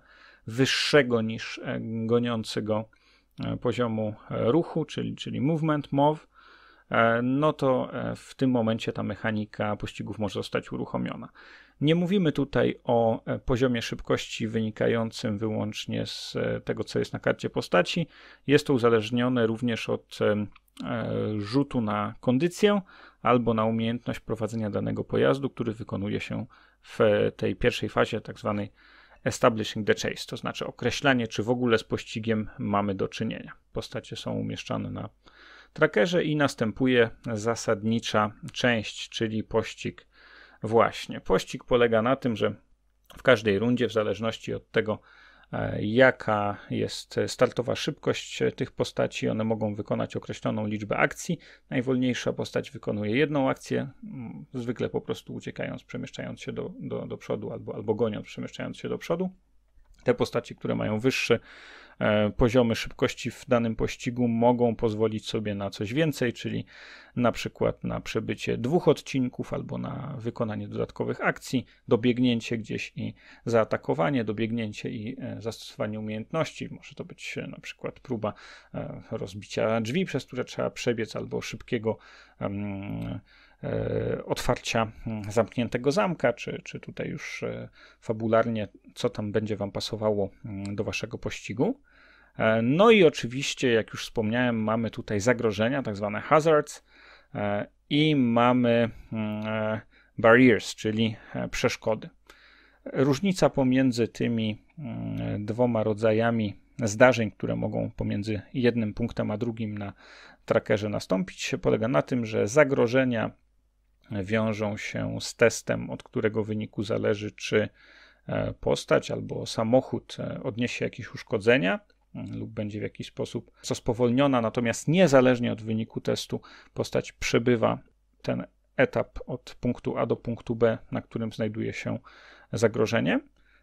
wyższego niż e, goniącego e, poziomu ruchu, czyli, czyli movement, MOV, no to w tym momencie ta mechanika pościgów może zostać uruchomiona. Nie mówimy tutaj o e, poziomie szybkości wynikającym wyłącznie z e, tego, co jest na karcie postaci. Jest to uzależnione również od e, rzutu na kondycję albo na umiejętność prowadzenia danego pojazdu, który wykonuje się w tej pierwszej fazie, tak zwanej establishing the chase, to znaczy określanie, czy w ogóle z pościgiem mamy do czynienia. Postacie są umieszczane na trackerze i następuje zasadnicza część, czyli pościg Właśnie, pościg polega na tym, że w każdej rundzie, w zależności od tego, e, jaka jest e, startowa szybkość e, tych postaci. One mogą wykonać określoną liczbę akcji. Najwolniejsza postać wykonuje jedną akcję, mm, zwykle po prostu uciekając, przemieszczając się do, do, do przodu albo, albo goniąc, przemieszczając się do przodu. Te postaci, które mają wyższe E, poziomy szybkości w danym pościgu mogą pozwolić sobie na coś więcej, czyli na przykład na przebycie dwóch odcinków albo na wykonanie dodatkowych akcji, dobiegnięcie gdzieś i zaatakowanie, dobiegnięcie i e, zastosowanie umiejętności. Może to być e, na przykład próba rozbicia drzwi, przez które trzeba przebiec, albo szybkiego otwarcia mm, zamkniętego zamka, czy, czy tutaj już fabularnie, co tam będzie Wam pasowało mm, do Waszego pościgu. E, no i oczywiście, jak już wspomniałem, mamy tutaj zagrożenia, tak zwane hazards e, i mamy mm, e, barriers, czyli przeszkody. Różnica pomiędzy tymi mm, dwoma rodzajami zdarzeń, które mogą pomiędzy jednym punktem a drugim na trackerze nastąpić, polega na tym, że zagrożenia wiążą się z testem, od którego wyniku zależy, czy postać albo samochód odniesie jakieś uszkodzenia lub będzie w jakiś sposób spowolniona, natomiast niezależnie od wyniku testu postać przebywa ten etap od punktu A do punktu B, na którym znajduje się zagrożenie.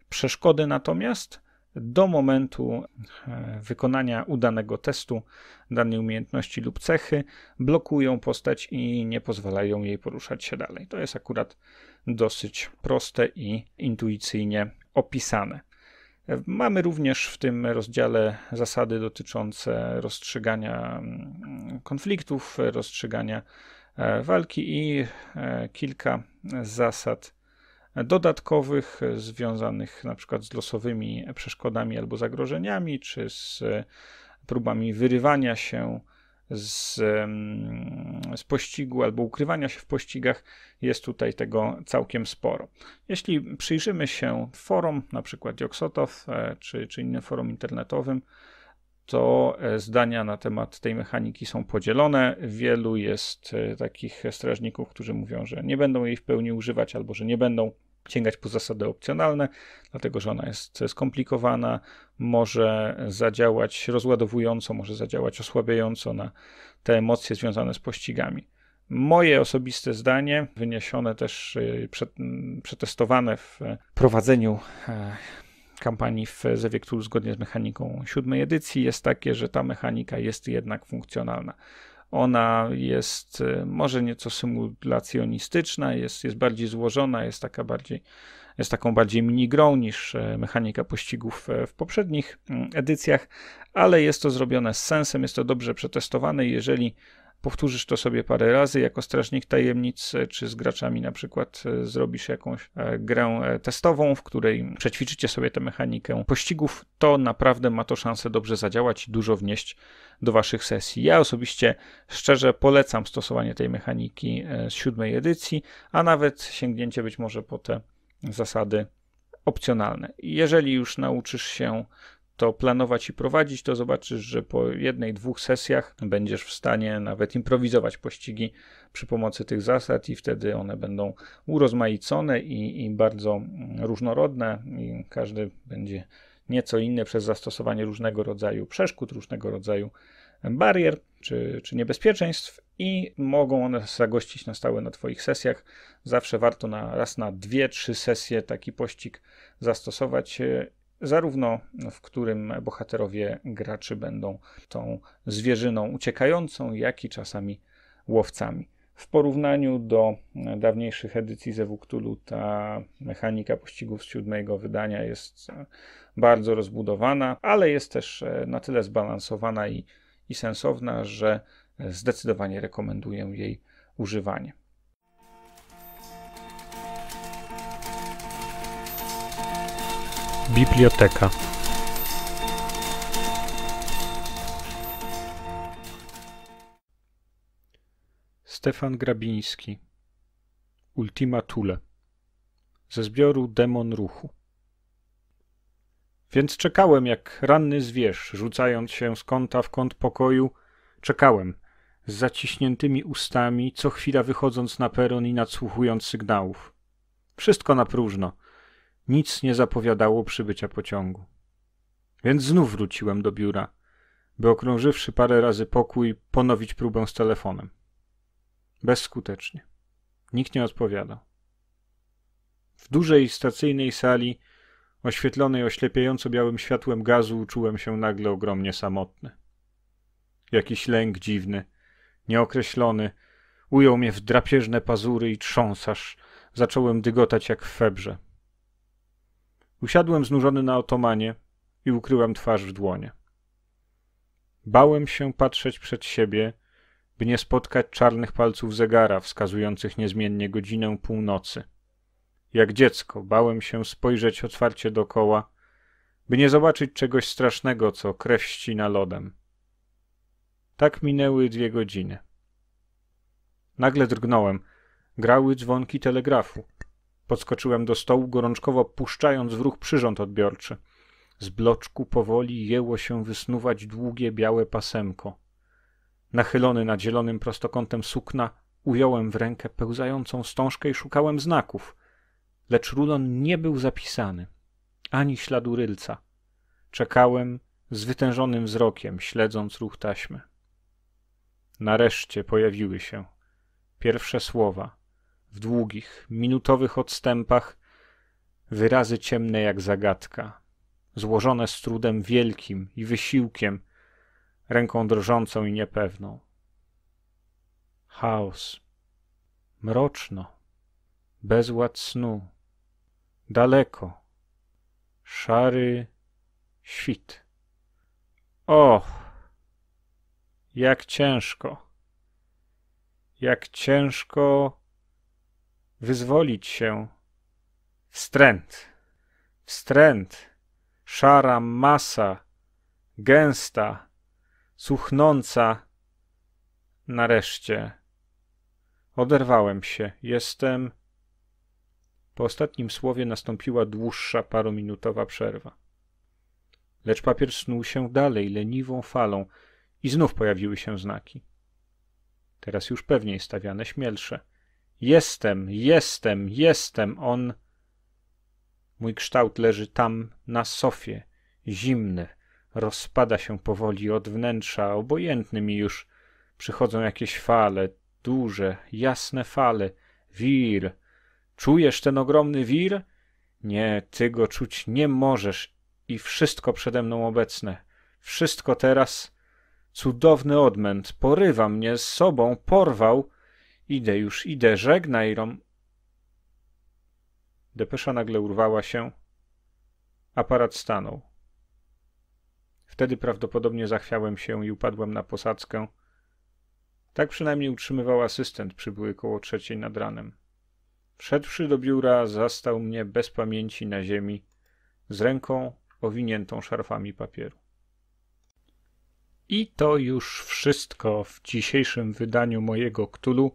Przeszkody natomiast do momentu e, wykonania udanego testu danej umiejętności lub cechy blokują postać i nie pozwalają jej poruszać się dalej. To jest akurat dosyć proste i intuicyjnie opisane. Mamy również w tym rozdziale zasady dotyczące rozstrzygania mm, konfliktów, rozstrzygania e, walki i e, kilka zasad dodatkowych związanych na przykład z losowymi przeszkodami albo zagrożeniami, czy z próbami wyrywania się z, z pościgu albo ukrywania się w pościgach, jest tutaj tego całkiem sporo. Jeśli przyjrzymy się forum, na przykład Joksotow e, czy, czy innym forum internetowym, to e, zdania na temat tej mechaniki są podzielone. Wielu jest e, takich strażników, którzy mówią, że nie będą jej w pełni używać albo że nie będą sięgać po zasady opcjonalne, dlatego że ona jest skomplikowana, może zadziałać rozładowująco, może zadziałać osłabiająco na te emocje związane z pościgami. Moje osobiste zdanie, wyniesione też, e, przetestowane w e, prowadzeniu e, kampanii w Zewiek zgodnie z mechaniką siódmej edycji, jest takie, że ta mechanika jest jednak funkcjonalna. Ona jest y, może nieco symulacjonistyczna, jest, jest bardziej złożona, jest taka bardziej jest taką bardziej minigrą niż e, mechanika pościgów e, w poprzednich mm, edycjach, ale jest to zrobione z sensem, jest to dobrze przetestowane. Jeżeli powtórzysz to sobie parę razy jako strażnik tajemnic, czy z graczami na przykład e, zrobisz jakąś e, grę e, testową, w której przećwiczycie sobie tę mechanikę pościgów, to naprawdę ma to szansę dobrze zadziałać i dużo wnieść do waszych sesji. Ja osobiście szczerze polecam stosowanie tej mechaniki z siódmej edycji, a nawet sięgnięcie być może po te zasady opcjonalne. Jeżeli już nauczysz się to planować i prowadzić, to zobaczysz, że po jednej, dwóch sesjach będziesz w stanie nawet improwizować pościgi przy pomocy tych zasad, i wtedy one będą urozmaicone i, i bardzo różnorodne, i każdy będzie nieco inny przez zastosowanie różnego rodzaju przeszkód, różnego rodzaju barier czy, czy niebezpieczeństw i mogą one zagościć na stałe na Twoich sesjach. Zawsze warto na raz na dwie, trzy sesje taki pościg zastosować e, zarówno w którym bohaterowie graczy będą tą zwierzyną uciekającą, jak i czasami łowcami. W porównaniu do dawniejszych edycji Zewu ta mechanika pościgów z siódmego wydania jest bardzo rozbudowana, ale jest też e, na tyle zbalansowana i, i sensowna, że zdecydowanie rekomenduję jej używanie. Biblioteka. Stefan Grabiński Ultima Thule ze zbioru Demon Ruchu. Więc czekałem jak ranny zwierz, rzucając się z kąta w kąt pokoju, czekałem z zaciśniętymi ustami, co chwila wychodząc na peron i nadsłuchując sygnałów. Wszystko na próżno – nic nie zapowiadało przybycia pociągu. Więc znów wróciłem do biura, by okrążywszy parę razy pokój, ponowić próbę z telefonem. Bezskutecznie. Nikt nie odpowiadał. W dużej stacyjnej sali, oświetlonej oślepiająco białym światłem gazu, czułem się nagle ogromnie samotny. Jakiś lęk dziwny, nieokreślony, ujął mnie w drapieżne pazury i trząsasz, Zacząłem dygotać jak w febrze. Usiadłem znużony na otomanie i ukryłem twarz w dłonie. Bałem się patrzeć przed siebie, by nie spotkać czarnych palców zegara wskazujących niezmiennie godzinę północy. Jak dziecko bałem się spojrzeć otwarcie dokoła, by nie zobaczyć czegoś strasznego, co krew ścina lodem. Tak minęły dwie godziny. Nagle drgnąłem. Grały dzwonki telegrafu. Podskoczyłem do stołu, gorączkowo puszczając w ruch przyrząd odbiorczy. Z bloczku powoli jęło się wysnuwać długie białe pasemko. Nachylony nad zielonym prostokątem sukna, ująłem w rękę pełzającą wstążkę i szukałem znaków. Lecz rulon nie był zapisany, ani śladu rylca. Czekałem z wytężonym wzrokiem, śledząc ruch taśmy. Nareszcie pojawiły się pierwsze słowa w długich, minutowych odstępach wyrazy ciemne jak zagadka, złożone z trudem wielkim i wysiłkiem, ręką drżącą i niepewną. Chaos, mroczno, bezład snu, daleko, szary świt. Och, jak ciężko, jak ciężko wyzwolić się. Wstręt, wstręt, szara masa, gęsta, suchnąca. Nareszcie. Oderwałem się. Jestem. Po ostatnim słowie nastąpiła dłuższa parominutowa przerwa. Lecz papier snuł się dalej leniwą falą i znów pojawiły się znaki. Teraz już pewniej stawiane, śmielsze. Jestem, jestem, jestem. On. Mój kształt leży tam na sofie, zimny, rozpada się powoli od wnętrza, obojętny mi już. Przychodzą jakieś fale, duże, jasne fale, wir. Czujesz ten ogromny wir? Nie, ty go czuć nie możesz i wszystko przede mną obecne. Wszystko teraz. Cudowny odmęt porywa mnie z sobą, porwał Idę już, idę, żegnaj, Rom. Depesza nagle urwała się. Aparat stanął. Wtedy prawdopodobnie zachwiałem się i upadłem na posadzkę. Tak przynajmniej utrzymywał asystent przybyły koło trzeciej nad ranem. Wszedłszy do biura, zastał mnie bez pamięci na ziemi, z ręką owiniętą szarfami papieru. I to już wszystko w dzisiejszym wydaniu mojego Ktulu.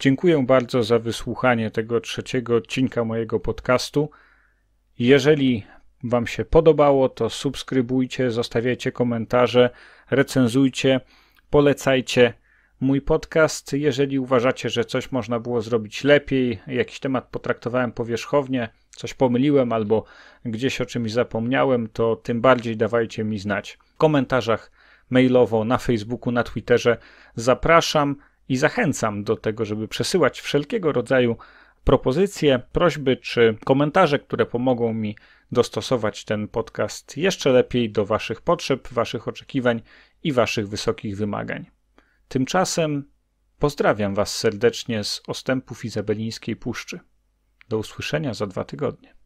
Dziękuję bardzo za wysłuchanie tego trzeciego odcinka mojego podcastu. Jeżeli Wam się podobało, to subskrybujcie, zostawiajcie komentarze, recenzujcie, polecajcie mój podcast. Jeżeli uważacie, że coś można było zrobić lepiej, jakiś temat potraktowałem powierzchownie, coś pomyliłem albo gdzieś o czymś zapomniałem, to tym bardziej dawajcie mi znać w komentarzach mailowo, na Facebooku, na Twitterze. Zapraszam i zachęcam do tego, żeby przesyłać wszelkiego rodzaju propozycje, prośby czy komentarze, które pomogą mi dostosować ten podcast jeszcze lepiej do Waszych potrzeb, Waszych oczekiwań i Waszych wysokich wymagań. Tymczasem pozdrawiam Was serdecznie z ostępów Izabelińskiej Puszczy. Do usłyszenia za dwa tygodnie.